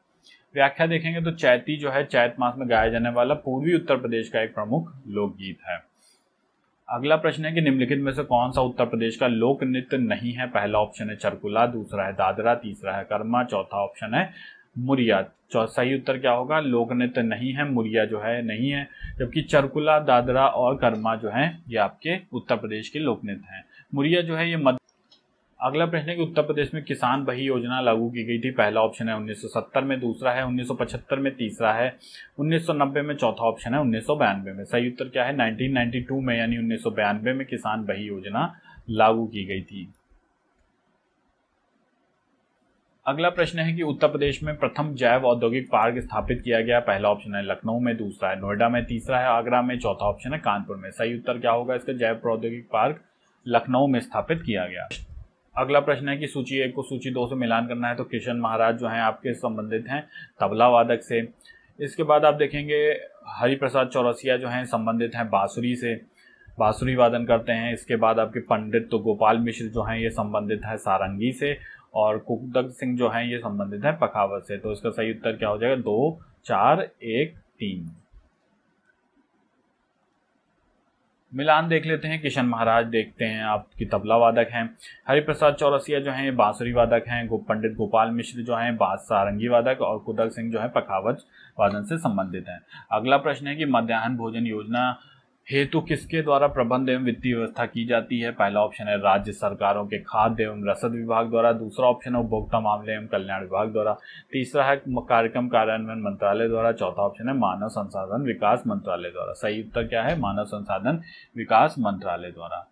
व्याख्या देखेंगे तो चैती जो है चैत मास में गाया जाने वाला पूर्वी उत्तर प्रदेश का एक प्रमुख लोकगीत है अगला प्रश्न है कि निम्नलिखित में से कौन सा उत्तर प्रदेश का लोक नृत्य नहीं है पहला ऑप्शन है चरकुला दूसरा है दादरा तीसरा है कर्मा चौथा ऑप्शन है मुरिया सही उत्तर क्या होगा लोकनृत्य नहीं है मुरिया जो है नहीं है जबकि चरकुला दादरा और कर्मा जो है ये आपके उत्तर प्रदेश के लोक नृत्य हैं मुरिया जो है ये मध्य अगला प्रश्न है कि उत्तर प्रदेश में किसान बही योजना लागू की गई थी पहला ऑप्शन है 1970 में दूसरा है 1975 में तीसरा है 1990 में चौथा ऑप्शन है उन्नीस में सही उत्तर क्या है 1992 में यानी उन्नीस में किसान बही योजना लागू की गई थी अगला प्रश्न है कि उत्तर प्रदेश में प्रथम जैव औद्योगिक पार्क स्थापित किया गया पहला ऑप्शन है लखनऊ में दूसरा है नोएडा में तीसरा है आगरा में चौथा ऑप्शन है कानपुर में सही उत्तर क्या होगा इसका जैव प्रौद्योगिक पार्क लखनऊ में स्थापित किया गया अगला प्रश्न है कि सूची एक को सूची दो से मिलान करना है तो किशन महाराज जो हैं आपके संबंधित हैं तबला वादक से इसके बाद आप देखेंगे हरिप्रसाद चौरसिया जो हैं संबंधित हैं बाँसुरी से बाँसुरी वादन करते हैं इसके बाद आपके पंडित तो गोपाल मिश्र जो हैं ये संबंधित हैं सारंगी से और कुकदग सिंह जो है ये संबंधित है पखावत से तो इसका सही उत्तर क्या हो जाएगा दो चार एक तीन मिलान देख लेते हैं किशन महाराज देखते हैं आपकी तबला वादक हैं हरिप्रसाद चौरसिया जो हैं बांसुरी वादक हैं गो पंडित गोपाल मिश्र जो हैं बास सारंगी वादक और कुदल सिंह जो है पखावज वादन से संबंधित हैं अगला प्रश्न है कि मध्यान्ह भोजन योजना हेतु किसके द्वारा प्रबंध एवं वित्तीय व्यवस्था की जाती है पहला ऑप्शन है राज्य सरकारों के खाद्य एवं रसद विभाग द्वारा दूसरा ऑप्शन है उपभोक्ता मामले एवं कल्याण विभाग द्वारा तीसरा है कार्यक्रम कार्यान्वयन मंत्रालय द्वारा चौथा ऑप्शन है मानव संसाधन विकास मंत्रालय द्वारा सही उत्तर क्या है मानव संसाधन विकास मंत्रालय द्वारा